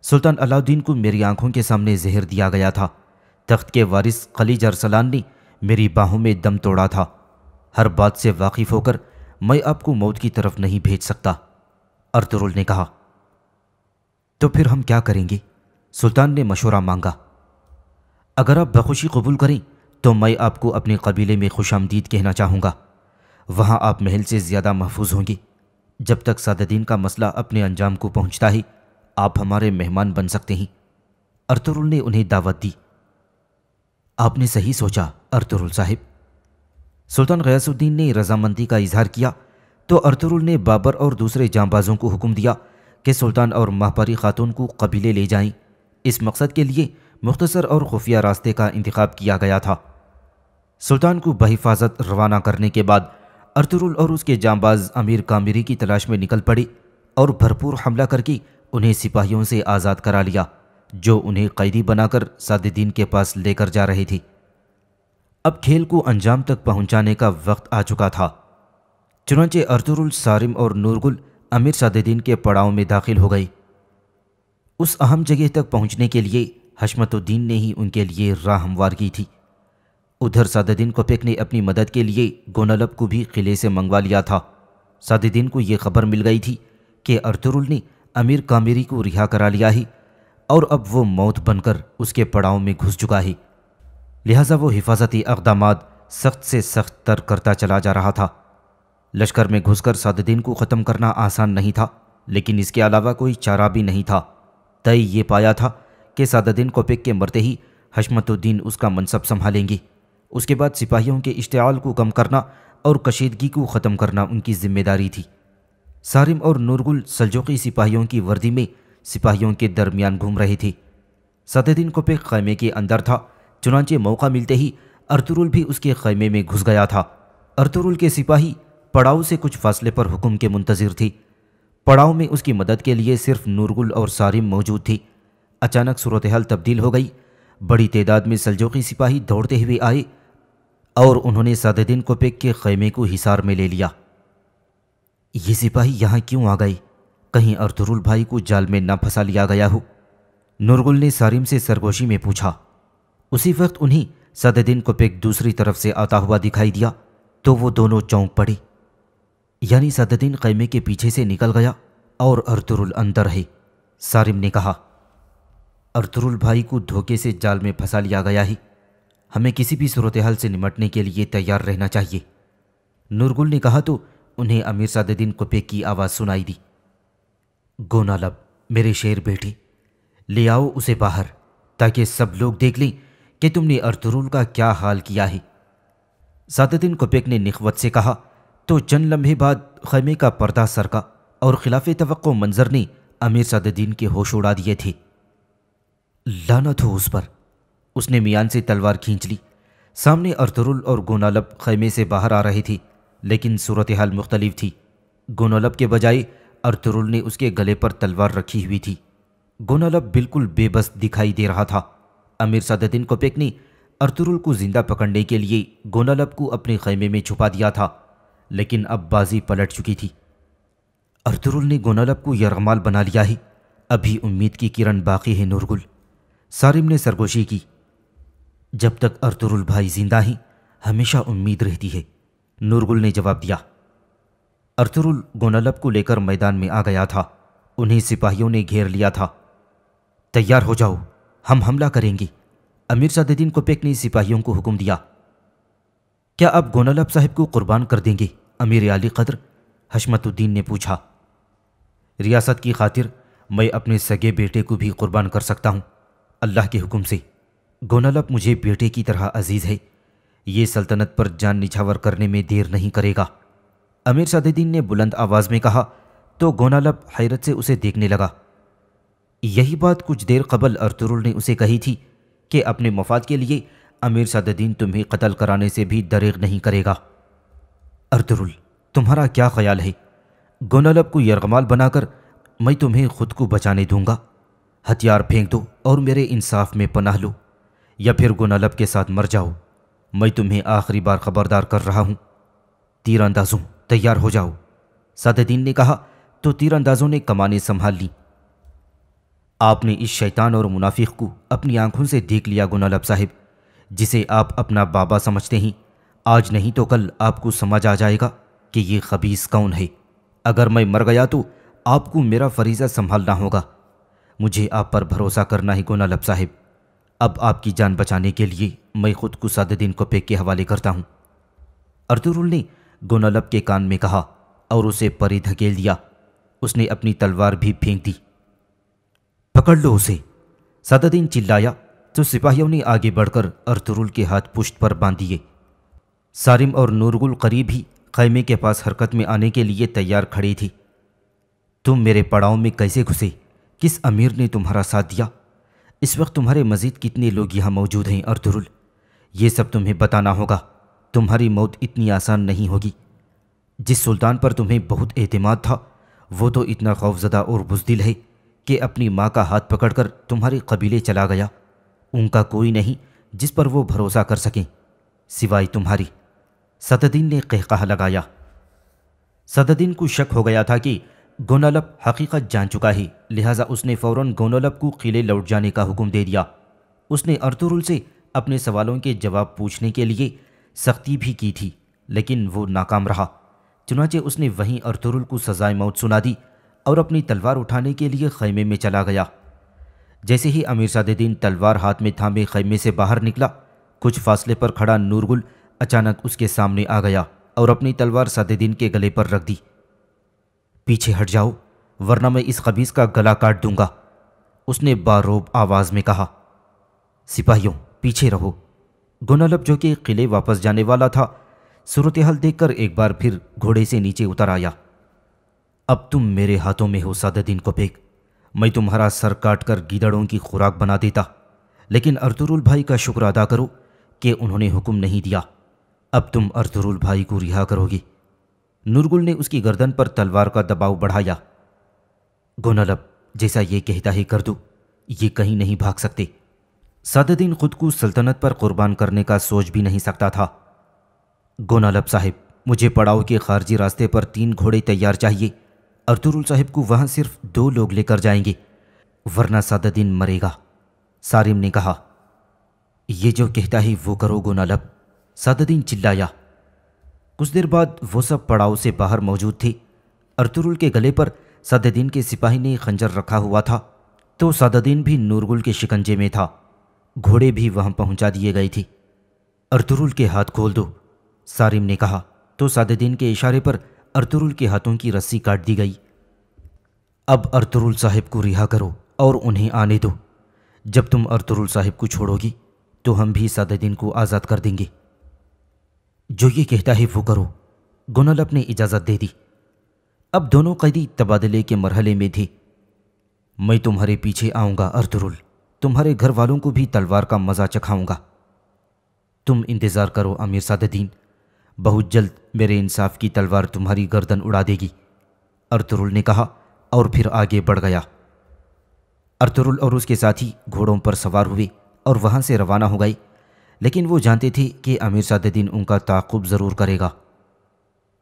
सुल्तान अलाउद्दीन को मेरी आंखों के सामने जहर दिया गया था तख्त के वारिस खलीज अरसलान ने मेरी बाहों में दम तोड़ा था हर बात से वाकिफ़ होकर मैं आपको मौत की तरफ नहीं भेज सकता अर्तुरुल ने कहा तो फिर हम क्या करेंगे सुल्तान ने मशवरा मांगा अगर आप बखुशी कबूल करें तो मैं आपको अपने कबीले में खुश आमदीद कहना चाहूँगा वहाँ आप महल से ज़्यादा महफूज होंगे जब तक सादुद्दीन का मसला अपने अंजाम को पहुंचता है आप हमारे मेहमान बन सकते हैं अर्तुरुल ने उन्हें दावत दी आपने सही सोचा अर्तुरुल साहिब सुल्तान गयासुद्दीन ने रजामंदी का इजहार किया तो अर्तुरुल ने बाबर और दूसरे जांबाजों को हुक्म दिया कि सुल्तान और माहपारी खातून को कबीले ले जाएं। इस मकसद के लिए मुख्तसर और खुफिया रास्ते का इंतखब किया गया था सुल्तान को बहिफाजत रवाना करने के बाद अर्तुरुल और उसके जांबाज अमीर कामिरी की तलाश में निकल पड़ी और भरपूर हमला करके उन्हें सिपाहियों से आज़ाद करा लिया जो उन्हें कैदी बनाकर सादुद्दीन के पास लेकर जा रही थी अब खेल को अंजाम तक पहुंचाने का वक्त आ चुका था चुनाचे अर्तुरुल सारिम और नूरगुल अमीर सादुद्दीन के पड़ाव में दाखिल हो गई उस अहम जगह तक पहुंचने के लिए हशमतुद्दीन ने ही उनके लिए राह हमवार की थी उधर सादुद्दीन कोपेक ने अपनी मदद के लिए गोनालब को भी किले से मंगवा लिया था सादुद्दीन को यह खबर मिल गई थी कि अर्तुरुल ने अमीर कामेरी को रिहा करा लिया है और अब वो मौत बनकर उसके पड़ाव में घुस चुका है लिहाजा वो हिफाजती इकदाम सख्त से सख्त तर करता चला जा रहा था लश्कर में घुसकर सादुद्दीन को ख़त्म करना आसान नहीं था लेकिन इसके अलावा कोई चारा भी नहीं था तय ये पाया था कि सादुद्दीन कोपेक के मरते ही हशमतुद्दीन उसका मनसब संभालेंगी उसके बाद सिपाहियों के इश्तआल को कम करना और कशीदगी को ख़त्म करना उनकी जिम्मेदारी थी सारिम और नूरगुल सलजोकी सिपाहियों की वर्दी में सिपाहियों के दरमियान घूम रहे थे सतहदीन को पे खैमे के अंदर था चुनाचे मौका मिलते ही अर्तुरुल भी उसके खैमे में घुस गया था अर्तुरुल के सिपाही पड़ाव से कुछ फासले पर हुक्म के मुंतजर थी पड़ाव में उसकी मदद के लिए सिर्फ नूरगुल और सारिम मौजूद थी अचानक सूरत हाल तब्दील हो गई बड़ी तादाद में सलजोकी सिपाही दौड़ते हुए आए और उन्होंने सदुद्दीन को पेक के खैमे को हिसार में ले लिया ये सिपाही यहाँ क्यों आ गए कहीं अर्तुरुल भाई को जाल में न फंसा लिया गया हो नुरगुल ने सारिम से सरगोशी में पूछा उसी वक्त उन्हें सदुद्दीन को पेक दूसरी तरफ से आता हुआ दिखाई दिया तो वो दोनों चौंक पड़े यानी सदुद्दीन खैमे के पीछे से निकल गया और अर्तुरुल अंदर है सारिम ने कहा अर्तुरुल भाई को धोखे से जाल में फंसा लिया गया है हमें किसी भी सूरत हाल से निमटने के लिए तैयार रहना चाहिए नूरगुल ने कहा तो उन्हें अमीर सादुद्दीन कुपे की आवाज़ सुनाई दी गोनालब मेरे शेर बेटे ले आओ उसे बाहर ताकि सब लोग देख लें कि तुमने अर्तुरुल का क्या हाल किया है सादुद्दीन कुपेक ने नखवत से कहा तो चंद लम्हे बाद खैमे का पर्दा सरका और खिलाफ तो मंजर ने अमीर सादुद्दीन के होश उड़ा दिए थे लानत हो उस पर उसने मियान से तलवार खींच ली सामने अरतरुल और गोनालब खैमे से बाहर आ रही थी लेकिन सूरत हाल मुख्तलिफ थी गोनालब के बजाय अरतरुल ने उसके गले पर तलवार रखी हुई थी गोनालब बिल्कुल बेबस दिखाई दे रहा था अमीर सादुद्दीन कोपेक ने अरतुरुल को जिंदा पकड़ने के लिए गोनालब को अपने खैमे में छुपा दिया था लेकिन अब बाजी पलट चुकी थी अर्तरुल ने गोनालब को यरगमाल बना लिया ही अभी उम्मीद की किरण बाकी है नूरगुल सारिम ने सरगोशी की जब तक अर्तुरुल भाई जिंदा ही हमेशा उम्मीद रहती है नूरगुल ने जवाब दिया अर्तुरुल गोनालब को लेकर मैदान में आ गया था उन्हें सिपाहियों ने घेर लिया था तैयार हो जाओ हम हमला करेंगे अमीर सादुद्दीन कोपेक ने सिपाहियों को हुक्म दिया क्या आप गोनालब साहब को कुर्बान कर देंगे अमीर आली कदर हशमतुद्दीन ने पूछा रियासत की खातिर मैं अपने सगे बेटे को भी कुर्बान कर सकता हूँ अल्लाह के हुक्म से गोनलब मुझे बेटे की तरह अजीज़ है ये सल्तनत पर जान निछावर करने में देर नहीं करेगा अमीर सदुद्दीन ने बुलंद आवाज़ में कहा तो गोनालब हैरत से उसे देखने लगा यही बात कुछ देर कबल अरतरुल ने उसे कही थी कि अपने मफाद के लिए अमीर सदुद्दीन तुम्हें कत्ल कराने से भी दरेग नहीं करेगा अरतरुल तुम्हारा क्या ख्याल है गोनालब को यरगमाल बनाकर मैं तुम्हें खुद को बचाने दूंगा हथियार फेंक दो और मेरे इंसाफ में पनाह लो या फिर गुनालब के साथ मर जाओ मैं तुम्हें आखिरी बार खबरदार कर रहा हूँ तीरंदाजों तैयार हो जाओ सदुद्दीन ने कहा तो तीरंदाजों ने कमाने संभाल ली आपने इस शैतान और मुनाफिक को अपनी आंखों से देख लिया गुनालब साहिब जिसे आप अपना बाबा समझते हैं आज नहीं तो कल आपको समझ आ जाएगा कि ये खबीस कौन है अगर मैं मर गया तो आपको मेरा फरीज़ा संभालना होगा मुझे आप पर भरोसा करना ही गुनालब साहिब अब आपकी जान बचाने के लिए मैं खुद को सादुद्दीन को पेक के हवाले करता हूँ अर्दुरुल ने गोनलब के कान में कहा और उसे परी धकेल दिया उसने अपनी तलवार भी फेंक दी पकड़ लो उसे सादुद्दीन चिल्लाया तो सिपाहियों ने आगे बढ़कर अर्दुरुल के हाथ पुष्ट पर बांध दिए सारिम और नूरगुल करीब ही खैमे के पास हरकत में आने के लिए तैयार खड़ी थी तुम मेरे पड़ाव में कैसे घुसे किस अमीर ने तुम्हारा साथ दिया इस वक्त तुम्हारे मजीद कितने लोग यहाँ मौजूद हैं अर्तुरुल ये सब तुम्हें बताना होगा तुम्हारी मौत इतनी आसान नहीं होगी जिस सुल्तान पर तुम्हें बहुत एतमाद था वो तो इतना खौफजदा और बुजदिल है कि अपनी माँ का हाथ पकड़कर तुम्हारे कबीले चला गया उनका कोई नहीं जिस पर वो भरोसा कर सकें सिवाय तुम्हारी सतदीन ने कहकहा लगाया सतदीन को शक हो गया था कि गोनालब हकीकत जान चुका ही लिहाजा उसने फौरन गोनालब को किले लौट जाने का हुक्म दे दिया उसने अर्तुरुल से अपने सवालों के जवाब पूछने के लिए सख्ती भी की थी लेकिन वो नाकाम रहा चुनाचे उसने वहीं अर्तुरुल को सजाए मौत सुना दी और अपनी तलवार उठाने के लिए खैमे में चला गया जैसे ही अमीर सादुद्दीन तलवार हाथ में थामे खैमे से बाहर निकला कुछ फासले पर खड़ा नूरगुल अचानक उसके सामने आ गया और अपनी तलवार सादुद्दीन के गले पर रख दी पीछे हट जाओ वरना मैं इस खबीस का गला काट दूंगा उसने बारोब आवाज़ में कहा सिपाहियों पीछे रहो गुनालब जो कि किले वापस जाने वाला था सूरत हाल देखकर एक बार फिर घोड़े से नीचे उतर आया अब तुम मेरे हाथों में हो सादुद्दीन को बेग मैं तुम्हारा सर काट कर गीदड़ों की खुराक बना देता लेकिन अर्तुरुल भाई का शुक्र अदा करो कि उन्होंने हुक्म नहीं दिया अब तुम अर्तुरुल भाई को रिहा करोगी नूरगुल ने उसकी गर्दन पर तलवार का दबाव बढ़ाया गोनालब जैसा ये कहता ही कर दो ये कहीं नहीं भाग सकते सादुद्दीन खुद को सल्तनत पर कुर्बान करने का सोच भी नहीं सकता था गोनालब साहिब मुझे पड़ाव के खारजी रास्ते पर तीन घोड़े तैयार चाहिए अर्तुरुल साहिब को वहां सिर्फ दो लोग लेकर जाएंगे वरना सादुद्दीन मरेगा सारिम ने कहा यह जो कहता है वो करो गोनालब सादुद्दीन चिल्लाया कुछ देर बाद वो सब पड़ाव से बाहर मौजूद थी अर्तुरुल के गले पर सादुद्दीन के सिपाही ने खंजर रखा हुआ था तो सादुद्दीन भी नूरगुल के शिकंजे में था घोड़े भी वहां पहुंचा दिए गए थे अर्तुरुल के हाथ खोल दो सारिम ने कहा तो सादुद्दीन के इशारे पर अर्तुरुल के हाथों की रस्सी काट दी गई अब अर्तुरुल साहिब को रिहा करो और उन्हें आने दो जब तुम अर्तुरुल साहिब को छोड़ोगी तो हम भी सादुद्दीन को आज़ाद कर देंगे जो ये कहता है वो करो गोनलब ने इजाज़त दे दी अब दोनों कैदी तबादले के मरहले में थे मैं तुम्हारे पीछे आऊँगा अर्दरुल तुम्हारे घर वालों को भी तलवार का मज़ा चखाऊँगा तुम इंतज़ार करो आमिर सादुद्दीन बहुत जल्द मेरे इंसाफ की तलवार तुम्हारी गर्दन उड़ा देगी अर्तुरुल ने कहा और फिर आगे बढ़ गया अर्तुरुल और उसके साथी घोड़ों पर सवार हुए और वहाँ से रवाना हो गए लेकिन वो जानती थी कि आमिर सादुद्दीन उनका ताकुब ज़रूर करेगा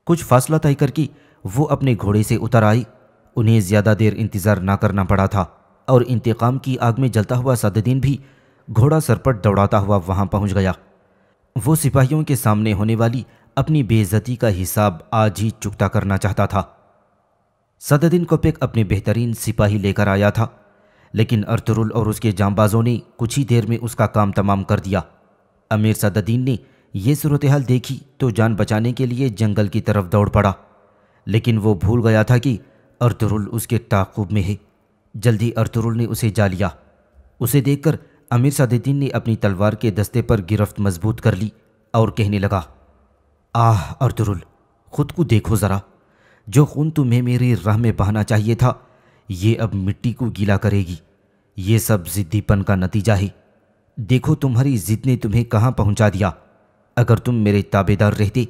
कुछ फासला तय करके वो अपने घोड़े से उतर आई उन्हें ज़्यादा देर इंतज़ार ना करना पड़ा था और इंतकाम की आग में जलता हुआ सादुद्दीन भी घोड़ा सरपट दौड़ाता हुआ वहाँ पहुँच गया वो सिपाहियों के सामने होने वाली अपनी बेइज्जती का हिसाब आज ही चुकता करना चाहता था सददीन कोपेक अपने बेहतरीन सिपाही लेकर आया था लेकिन अर्तुरुल और उसके जांबाजों ने कुछ ही देर में उसका काम तमाम कर दिया अमीर सदुद्दीन ने यह सूरत हाल देखी तो जान बचाने के लिए जंगल की तरफ दौड़ पड़ा लेकिन वो भूल गया था कि अर्तुरुल उसके ताकुब में है जल्दी अर्तुरुल ने उसे जा लिया उसे देखकर अमीर सदुद्दीन ने अपनी तलवार के दस्ते पर गिरफ्त मजबूत कर ली और कहने लगा आह अर्तुरुल खुद को देखो ज़रा जो खून तुम्हें मेरी राह में बहाना चाहिए था ये अब मिट्टी को गीला करेगी ये सब ज़िद्दीपन का नतीजा है देखो तुम्हारी जिद ने तुम्हें कहाँ पहुँचा दिया अगर तुम मेरे ताबेदार रहते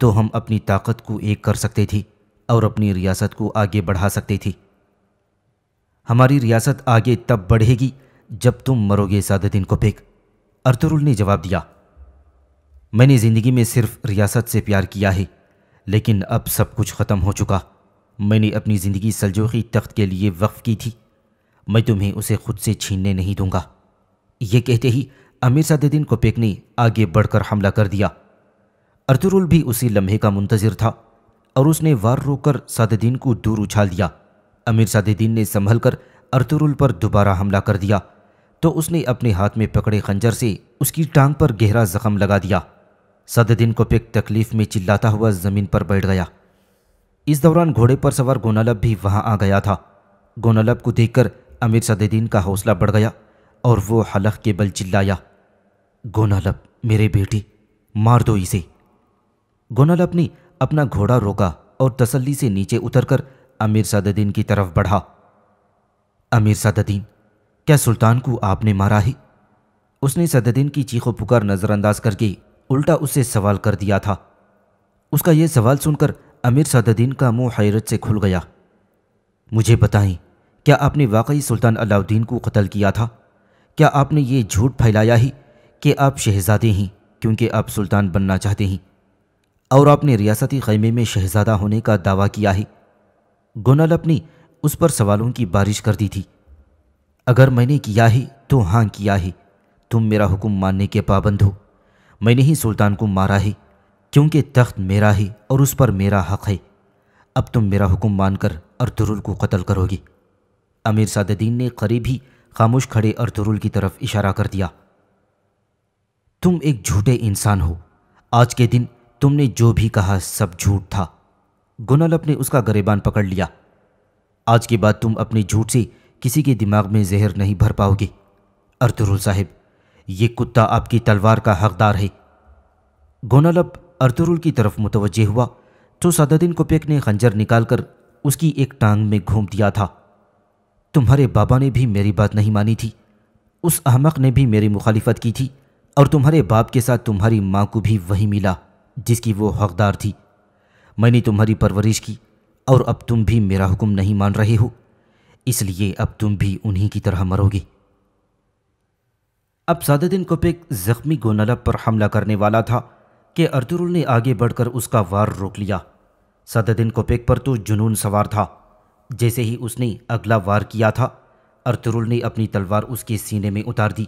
तो हम अपनी ताकत को एक कर सकते थे और अपनी रियासत को आगे बढ़ा सकते थे हमारी रियासत आगे तब बढ़ेगी जब तुम मरोगे सादुद्दीन को पेक अर्तुरुल ने जवाब दिया मैंने ज़िंदगी में सिर्फ रियासत से प्यार किया है लेकिन अब सब कुछ ख़त्म हो चुका मैंने अपनी ज़िंदगी सलजोखी तख्त के लिए वक्फ़ की थी मैं तुम्हें उसे खुद से छीनने नहीं दूंगा ये कहते ही अमीर सादुद्दीन को पेकनी आगे बढ़कर हमला कर दिया अर्तुरुल भी उसी लम्हे का मुंतजर था और उसने वार रोककर सादुद्दीन को दूर उछाल दिया अमीर सादुद्दीन ने संभल कर अर्तुरुल पर दोबारा हमला कर दिया तो उसने अपने हाथ में पकड़े खंजर से उसकी टांग पर गहरा जख्म लगा दिया सादुद्दीन को पेक तकलीफ में चिल्लाता हुआ ज़मीन पर बैठ गया इस दौरान घोड़े पर सवार गोनालब भी वहाँ आ गया था गोनालब को देखकर अमीर सददीन का हौसला बढ़ गया और वो हलक के बल चिल्लाया गोनालब मेरे बेटी मार दो इसे गोनालब ने अपना घोड़ा रोका और तसल्ली से नीचे उतरकर अमीर सदुद्दीन की तरफ बढ़ा अमीर सदुद्दीन क्या सुल्तान को आपने मारा है उसने सदुद्दीन की चीखों पुकार नज़रअंदाज करके उल्टा उससे सवाल कर दिया था उसका यह सवाल सुनकर अमीर सदुद्दीन का मुंह हैरत से खुल गया मुझे बताएं क्या आपने वाकई सुल्तान अलाउद्दीन को कत्ल किया था क्या आपने ये झूठ फैलाया ही कि आप शहजादे हैं क्योंकि आप सुल्तान बनना चाहते हैं और आपने रियासती खैमे में शहजादा होने का दावा किया है गोनल अपनी उस पर सवालों की बारिश कर दी थी अगर मैंने किया ही तो हाँ किया ही तुम मेरा हुक्म मानने के पाबंद हो मैंने ही सुल्तान को मारा है क्योंकि तख्त मेरा है और उस पर मेरा हक है अब तुम मेरा हुक्म मानकर अर्तुरुल को कत्ल करोगी अमीर सादुद्दीन ने करीब ही खामोश खड़े अर्थरुल की तरफ इशारा कर दिया तुम एक झूठे इंसान हो आज के दिन तुमने जो भी कहा सब झूठ था गुनलप ने उसका गरेबान पकड़ लिया आज के बाद तुम अपने झूठ से किसी के दिमाग में जहर नहीं भर पाओगे अर्थरुल साहब ये कुत्ता आपकी तलवार का हकदार है अब अर्थरुल की तरफ मुतवजह हुआ तो सदादीन कोपेक ने खंजर निकालकर उसकी एक टांग में घूम दिया था तुम्हारे बाबा ने भी मेरी बात नहीं मानी थी उस अहमक ने भी मेरी मुखालिफत की थी और तुम्हारे बाप के साथ तुम्हारी माँ को भी वही मिला जिसकी वो हकदार थी मैंने तुम्हारी परवरिश की और अब तुम भी मेरा हुक्म नहीं मान रहे हो इसलिए अब तुम भी उन्हीं की तरह मरोगे अब सादुद्दीन कोपेक ज़ख्मी गोनलब पर हमला करने वाला था कि अर्तुरुल ने आगे बढ़कर उसका वार रोक लिया सादुद्दीन कोपेक पर तो जुनून सवार था जैसे ही उसने अगला वार किया था अर्तुरुल ने अपनी तलवार उसके सीने में उतार दी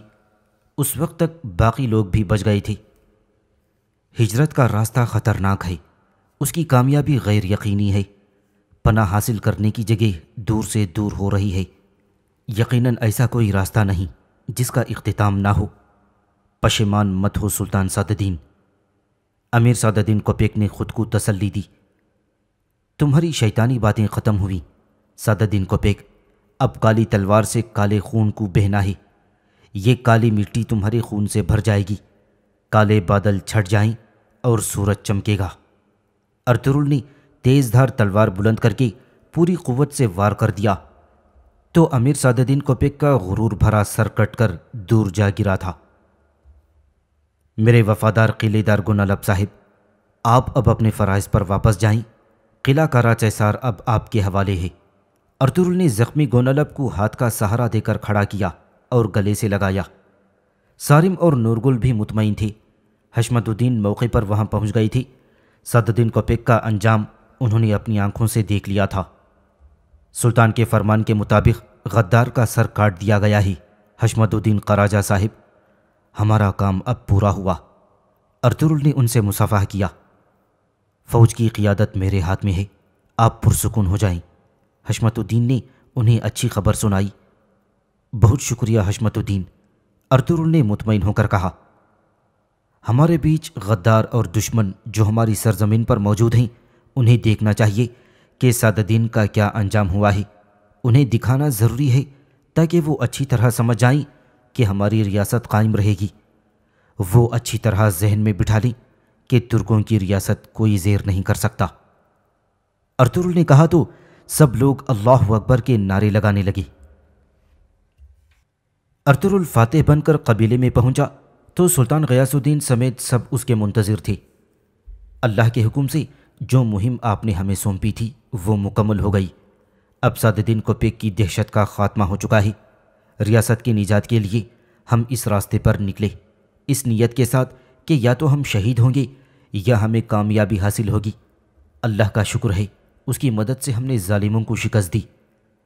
उस वक्त तक बाकी लोग भी बच गए थे हिजरत का रास्ता ख़तरनाक है उसकी कामयाबी गैर यकीनी है पना हासिल करने की जगह दूर से दूर हो रही है यकीनन ऐसा कोई रास्ता नहीं जिसका अख्ताम ना हो पशेमान मत हो सुल्तान सादद्दीन अमीर सादद्दीन कोपेक ने खुद को तसल्ली दी तुम्हारी शैतानी बातें ख़त्म हुई सादादीन को पेक अब काली तलवार से काले खून को बहना ही ये काली मिट्टी तुम्हारे खून से भर जाएगी काले बादल छट जाएं और सूरज चमकेगा अर्तुरुल ने तेज़ धार तलवार बुलंद करके पूरी कुवत से वार कर दिया तो अमीर सादुद्दीन कोपेक का गुरूर भरा सर कट कर दूर जा गिरा था मेरे वफादार किलेदार गुनालब साहिब आप अब अपने फ़राइज़ पर वापस जाएं किला का राजसार अब आपके हवाले है अर्तुरुल ने जख्मी गोनलब को हाथ का सहारा देकर खड़ा किया और गले से लगाया सारिम और नूरगुल भी मुतमिन थी हशमतुद्दीन मौके पर वहाँ पहुँच गई थी सदुद्दीन कोपिक का अंजाम उन्होंने अपनी आंखों से देख लिया था सुल्तान के फरमान के मुताबिक गद्दार का सर काट दिया गया ही हशमतुद्दीन कराजा साहिब हमारा काम अब पूरा हुआ अर्तुरुल ने उनसे मुसाफा किया फ़ौज की क़ियादत मेरे हाथ में है आप पुरसकून हो जाएं हशमतुद्दीन ने उन्हें अच्छी खबर सुनाई बहुत शुक्रिया हशमतुद्दीन अर्तुरुल ने मुतमिन होकर कहा हमारे बीच गद्दार और दुश्मन जो हमारी सरजमीन पर मौजूद हैं उन्हें देखना चाहिए कि साददीन का क्या अंजाम हुआ है उन्हें दिखाना ज़रूरी है ताकि वो अच्छी तरह समझ जाएं कि हमारी रियासत कायम रहेगी वो अच्छी तरह जहन में बिठा लें कि तुर्कों की रियासत कोई जेर नहीं कर सकता अर्तुरुल ने कहा तो सब लोग अल्लाह अकबर के नारे लगाने लगे अरतरुल फातेह बनकर कबीले में पहुंचा तो सुल्तान गयासुद्दीन समेत सब उसके मुंतज़िर थे अल्लाह के हुक्म से जो मुहिम आपने हमें सौंपी थी वो मुकम्मल हो गई अब सादुद्दीन कोपेक की दहशत का खात्मा हो चुका है रियासत की निजात के लिए हम इस रास्ते पर निकले इस नीयत के साथ कि या तो हम शहीद होंगे या हमें कामयाबी हासिल होगी अल्लाह का शुक्र है उसकी मदद से हमने जालिमों को शिकस्त दी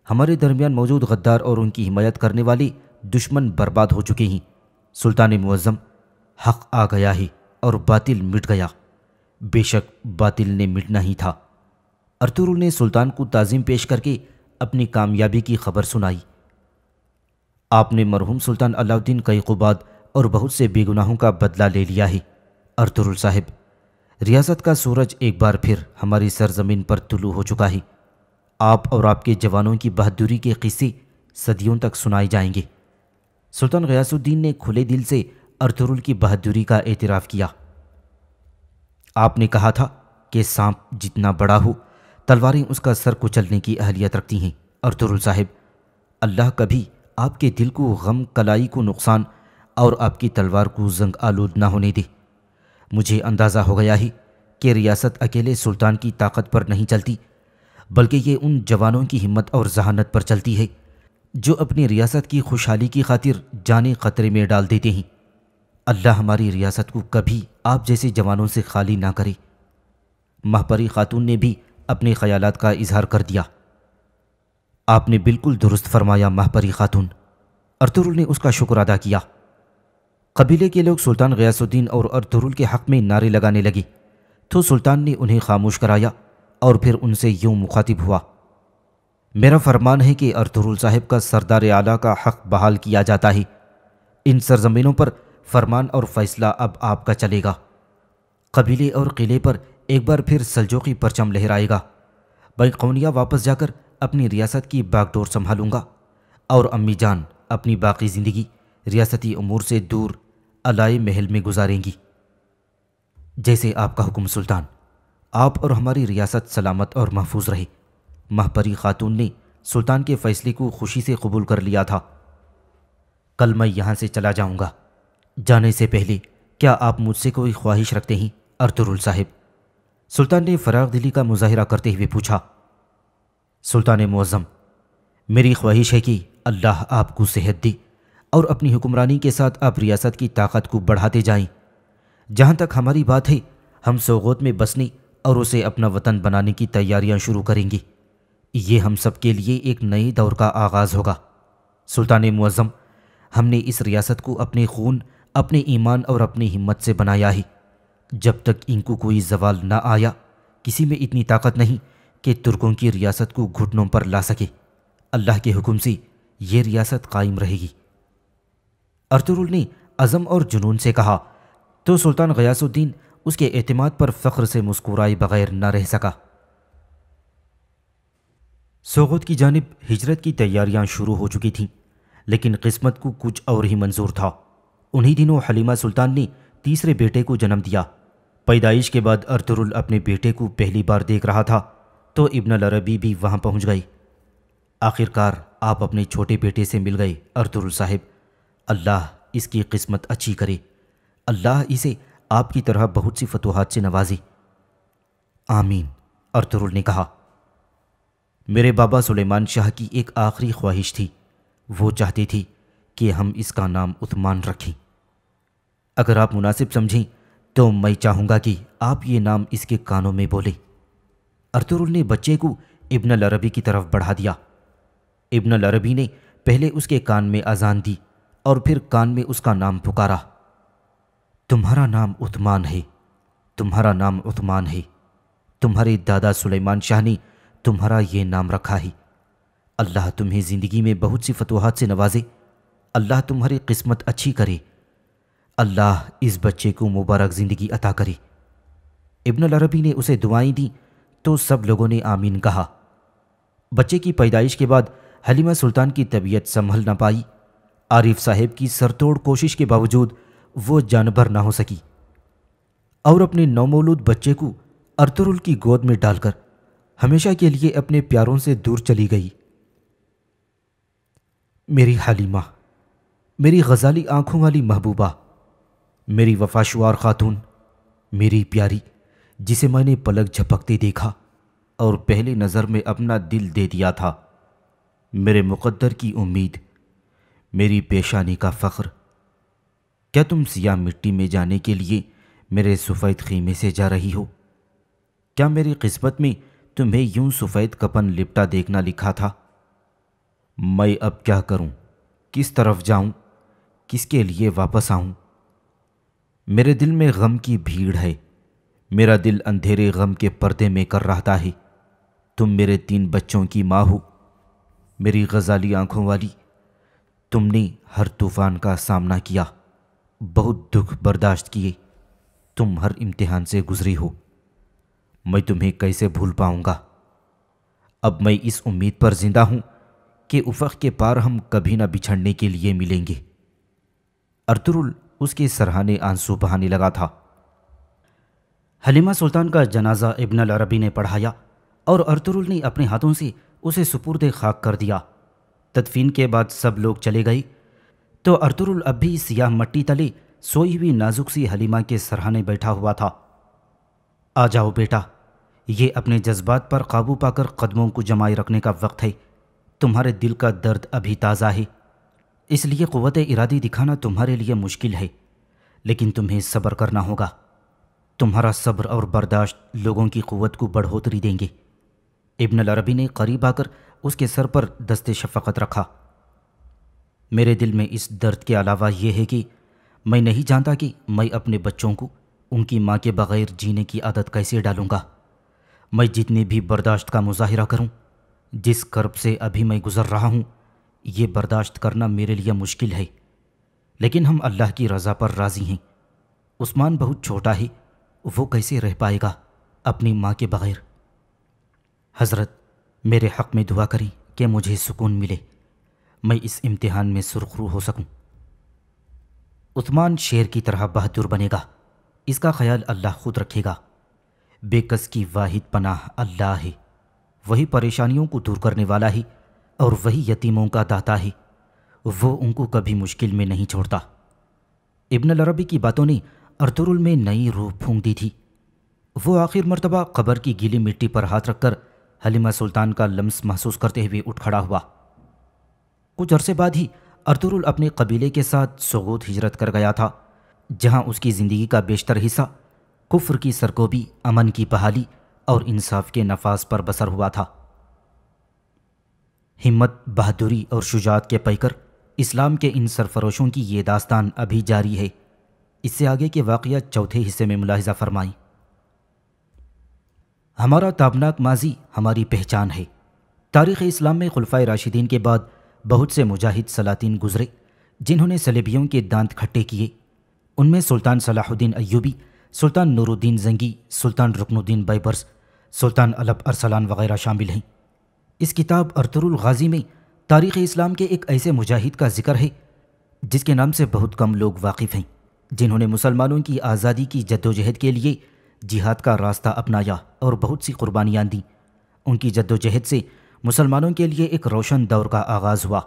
हमारे दरमियान मौजूद गद्दार और उनकी हिमायत करने वाली दुश्मन बर्बाद हो चुके हैं सुल्तान मुज़म हक आ गया ही और बातिल मिट गया बेशक बातिल ने मिटना ही था अरतुरुल ने सुल्तान को ताज़ीम पेश करके अपनी कामयाबी की खबर सुनाई आपने मरहूम सुल्तान अलाउद्दीन कईकुबाद और बहुत से बेगुनाहों का बदला ले लिया है अरतुरुल साहब रियासत का सूरज एक बार फिर हमारी सरजमीन पर तुलू हो चुका है आप और आपके जवानों की बहादुरी के किस्से सदियों तक सुनाए जाएंगे सुल्तान गयासुद्दीन ने खुले दिल से अर्थरुल की बहादुरी का एतराफ़ किया आपने कहा था कि सांप जितना बड़ा हो तलवारें उसका सर कुचलने की अहलियत रखती हैं अर्थरुल साहब अल्लाह कभी आपके दिल को गम कलाई को नुकसान और आपकी तलवार को जंग आलूद ना होने दे मुझे अंदाज़ा हो गया ही कि रियासत अकेले सुल्तान की ताकत पर नहीं चलती बल्कि ये उन जवानों की हिम्मत और जहानत पर चलती है जो अपनी रियासत की खुशहाली की खातिर जाने ख़तरे में डाल देते हैं अल्लाह हमारी रियासत को कभी आप जैसे जवानों से खाली ना करे महपरी खातून ने भी अपने ख्याल का इजहार कर दिया आपने बिल्कुल दुरुस्त फरमाया महपरी खातून अर्तुरुल ने उसका शुक्र अदा किया कबीले के लोग सुल्तान गयासुद्दीन और अरतुरुल के हक़ में नारे लगाने लगी तो सुल्तान ने उन्हें खामोश कराया और फिर उनसे यूं मुखातिब हुआ मेरा फरमान है कि अरतुरुल साहिब का सरदार आला का हक़ बहाल किया जाता है इन सरजमीनों पर फरमान और फैसला अब आपका चलेगा कबीले और किले पर एक बार फिर सलजोकी परचम लहराएगा बैकौनिया वापस जाकर अपनी रियासत की बागडोर संभालूंगा और अम्मी जान अपनी बाकी ज़िंदगी रियासती अमूर से दूर अलाई महल में गुजारेंगी जैसे आपका हुक्म सुल्तान आप और हमारी रियासत सलामत और महफूज रहे महपरी खातून ने सुल्तान के फ़ैसले को खुशी से कबूल कर लिया था कल मैं यहां से चला जाऊंगा जाने से पहले क्या आप मुझसे कोई ख्वाहिश रखते हैं अर्तुरुल साहिब सुल्तान ने फराग दिली का मुजाहरा करते हुए पूछा सुल्तान मुआज़म मेरी ख्वाहिश है कि अल्लाह आपको सेहत दी और अपनी हुक्मरानी के साथ आप रियासत की ताकत को बढ़ाते जाएं। जहां तक हमारी बात है हम सौगोत में बसने और उसे अपना वतन बनाने की तैयारियां शुरू करेंगे ये हम सब के लिए एक नए दौर का आगाज़ होगा सुल्तान मुआज़म हमने इस रियासत को अपने खून अपने ईमान और अपनी हिम्मत से बनाया है जब तक इनको कोई जवाल ना आया किसी में इतनी ताकत नहीं कि तुर्कों की रियासत को घुटनों पर ला सके अल्लाह के हुक्म से ये रियासत कायम रहेगी अर्तुरुल ने अज़म और जुनून से कहा तो सुल्तान गयासुद्दीन उसके एतमाद पर फ़ख्र से मुस्कुराए बगैर न रह सका सौगत की जानब हिजरत की तैयारियां शुरू हो चुकी थीं लेकिन किस्मत को कुछ और ही मंजूर था उन्हीं दिनों हलीमा सुल्तान ने तीसरे बेटे को जन्म दिया पैदाइश के बाद अर्तुरुल अपने बेटे को पहली बार देख रहा था तो इब्न अरबी भी वहाँ पहुँच गई आखिरकार आप अपने छोटे बेटे से मिल गए अर्तुरुल साहिब अल्लाह इसकी किस्मत अच्छी करे अल्लाह इसे आपकी तरह बहुत सी फतवाहत से नवाजे आमीन अर्तुरुल ने कहा मेरे बाबा सुलेमान शाह की एक आखिरी ख्वाहिश थी वो चाहती थी कि हम इसका नाम उस्मान रखें अगर आप मुनासिब समझें तो मैं चाहूँगा कि आप ये नाम इसके कानों में बोले अर्तुरुल ने बच्चे को इब्न अरबी की तरफ बढ़ा दिया इब्न अरबी ने पहले उसके कान में अजान दी और फिर कान में उसका नाम पुकारा तुम्हारा नाम उत्मान है तुम्हारा नाम उत्मान है तुम्हारे दादा सुलेमान शाह ने तुम्हारा ये नाम रखा है अल्लाह तुम्हें ज़िंदगी में बहुत सी फतवाहत से नवाजे अल्लाह तुम्हारी किस्मत अच्छी करे अल्लाह इस बच्चे को मुबारक ज़िंदगी अता करे इब्न अरबी ने उसे दुआएं दी तो सब लोगों ने आमीन कहा बच्चे की पैदाइश के बाद हलीमा सुल्तान की तबीयत संभल ना पाई आरिफ साहब की सरतोड़ कोशिश के बावजूद वो जानभर ना हो सकी और अपने नौमौलूद बच्चे को अर्तरुल की गोद में डालकर हमेशा के लिए अपने प्यारों से दूर चली गई मेरी हालिमा मेरी गजाली आंखों वाली महबूबा मेरी वफाशुआर खातून मेरी प्यारी जिसे मैंने पलक झपकते देखा और पहली नज़र में अपना दिल दे दिया था मेरे मुकद्दर की उम्मीद मेरी पेशानी का फ़ख्र क्या तुम सिया मिट्टी में जाने के लिए मेरे सफ़ेद खीमे से जा रही हो क्या मेरी किस्मत में तुम्हें यूं सफ़ेद कपन लिपटा देखना लिखा था मैं अब क्या करूं? किस तरफ जाऊं? किसके लिए वापस आऊं? मेरे दिल में गम की भीड़ है मेरा दिल अंधेरे गम के पर्दे में कर रहा है तुम मेरे तीन बच्चों की माँ हो मेरी गज़ाली आंखों वाली तुमने हर तूफान का सामना किया बहुत दुख बर्दाश्त किए तुम हर इम्तिहान से गुजरी हो मैं तुम्हें कैसे भूल पाऊंगा अब मैं इस उम्मीद पर जिंदा हूं कि उफक के पार हम कभी ना बिछड़ने के लिए मिलेंगे अर्तुरुल उसके सरहाने आंसू बहाने लगा था हलीमा सुल्तान का जनाजा इब्न अरबी ने पढ़ाया और अर्तुरुल ने अपने हाथों से उसे सुपुर्द खाक कर दिया तदफीन के बाद सब लोग चले गए तो अर्तुरुल अब भी सियाह मट्टी तले सोई हुई नाजुक सी हलीमा के सरहाने बैठा हुआ था आ जाओ बेटा ये अपने जज्बात पर काबू पाकर कदमों को जमाए रखने का वक्त है तुम्हारे दिल का दर्द अभी ताज़ा है इसलिए क़वत इरादी दिखाना तुम्हारे लिए मुश्किल है लेकिन तुम्हें सब्र करना होगा तुम्हारा सब्र और बर्दाश्त लोगों की क़वत को बढ़ोतरी देंगे इब्न अरबी ने करीब आकर उसके सर पर दस्ते शफकत रखा मेरे दिल में इस दर्द के अलावा यह है कि मैं नहीं जानता कि मैं अपने बच्चों को उनकी माँ के बग़ैर जीने की आदत कैसे डालूँगा मैं जितनी भी बर्दाश्त का मुजाहरा करूँ जिस कर्ब से अभी मैं गुज़र रहा हूँ ये बर्दाश्त करना मेरे लिए मुश्किल है लेकिन हम अल्लाह की रज़ा पर राज़ी हैं उस्मान बहुत छोटा है वो कैसे रह पाएगा अपनी माँ के बग़ैर हज़रत मेरे हक़ में दुआ करें कि मुझे सुकून मिले मैं इस इम्तिहान में सुरखरू हो सकूं। उस्मान शेर की तरह बहादुर बनेगा इसका ख्याल अल्लाह खुद रखेगा बेकस की वाहिद पनाह अल्लाह है वही परेशानियों को दूर करने वाला ही और वही यतीमों का दाता ही वो उनको कभी मुश्किल में नहीं छोड़ता इब्न अरबी की बातों ने अर्तुरुल में नई रूह फूंक दी थी वो आखिर मरतबा कबर की गीली मिट्टी पर हाथ रखकर हलीमा सुल्तान का लम्स महसूस करते हुए उठ खड़ा हुआ कुछ अरसे बाद ही अर्तुरुल अपने कबीले के साथ सगोद हिजरत कर गया था जहां उसकी ज़िंदगी का बेशतर हिस्सा कुफ्र की सरकोबी अमन की बहाली और इंसाफ के नफाज पर बसर हुआ था हिम्मत बहादुरी और शुजात के पैकर इस्लाम के इन सरफरोशों की ये दास्तान अभी जारी है इससे आगे के वाक़ चौथे हिस्से में मुलाहजा फरमाएं हमारा ताबनाक माजी हमारी पहचान है तारीख़ इस्लाम में खुलफा राशिदीन के बाद बहुत से मुजाहिद सलातिन गुजरे जिन्होंने सलेबियों के दांत खट्टे किए उनमें सुल्तान सलाहुद्दीन अयूबी सुल्तान नूरुद्दीन जंगी सुल्तान रुकनुद्दीन बैबर्स सुल्तान अलब अरसलान वगैरह शामिल हैं इस किताब अरतरुल गाजी में तारीख़ इस्लाम के एक ऐसे मुजाहिद का जिक्र है जिसके नाम से बहुत कम लोग वाकिफ़ हैं जिन्होंने मुसलमानों की आज़ादी की जद्दोजहद के लिए जिहाद का रास्ता अपनाया और बहुत सी कुर्बानियाँ दीं उनकी जद्दोजहद से मुसलमानों के लिए एक रोशन दौर का आगाज़ हुआ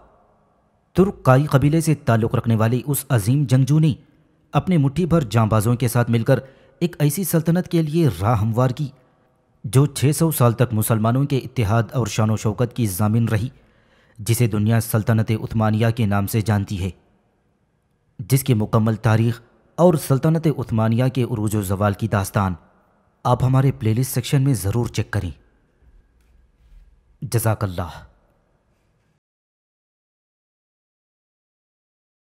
तुर्क काई कबीले से ताल्लुक़ रखने वाले उस अजीम जंगजू ने अपने मुट्ठी भर जांबाजों के साथ मिलकर एक ऐसी सल्तनत के लिए राह हमवार की जो 600 साल तक मुसलमानों के इतिहाद और शान शौकत की जामिन रही जिसे दुनिया सल्तनत उस्मानिया के नाम से जानती है जिसकी मुकम्मल तारीख और सल्तनत उस्मानिया के अरूज जवाल की दास्तान आप हमारे प्लेलिस्ट सेक्शन में ज़रूर चेक करें जजाकल्ला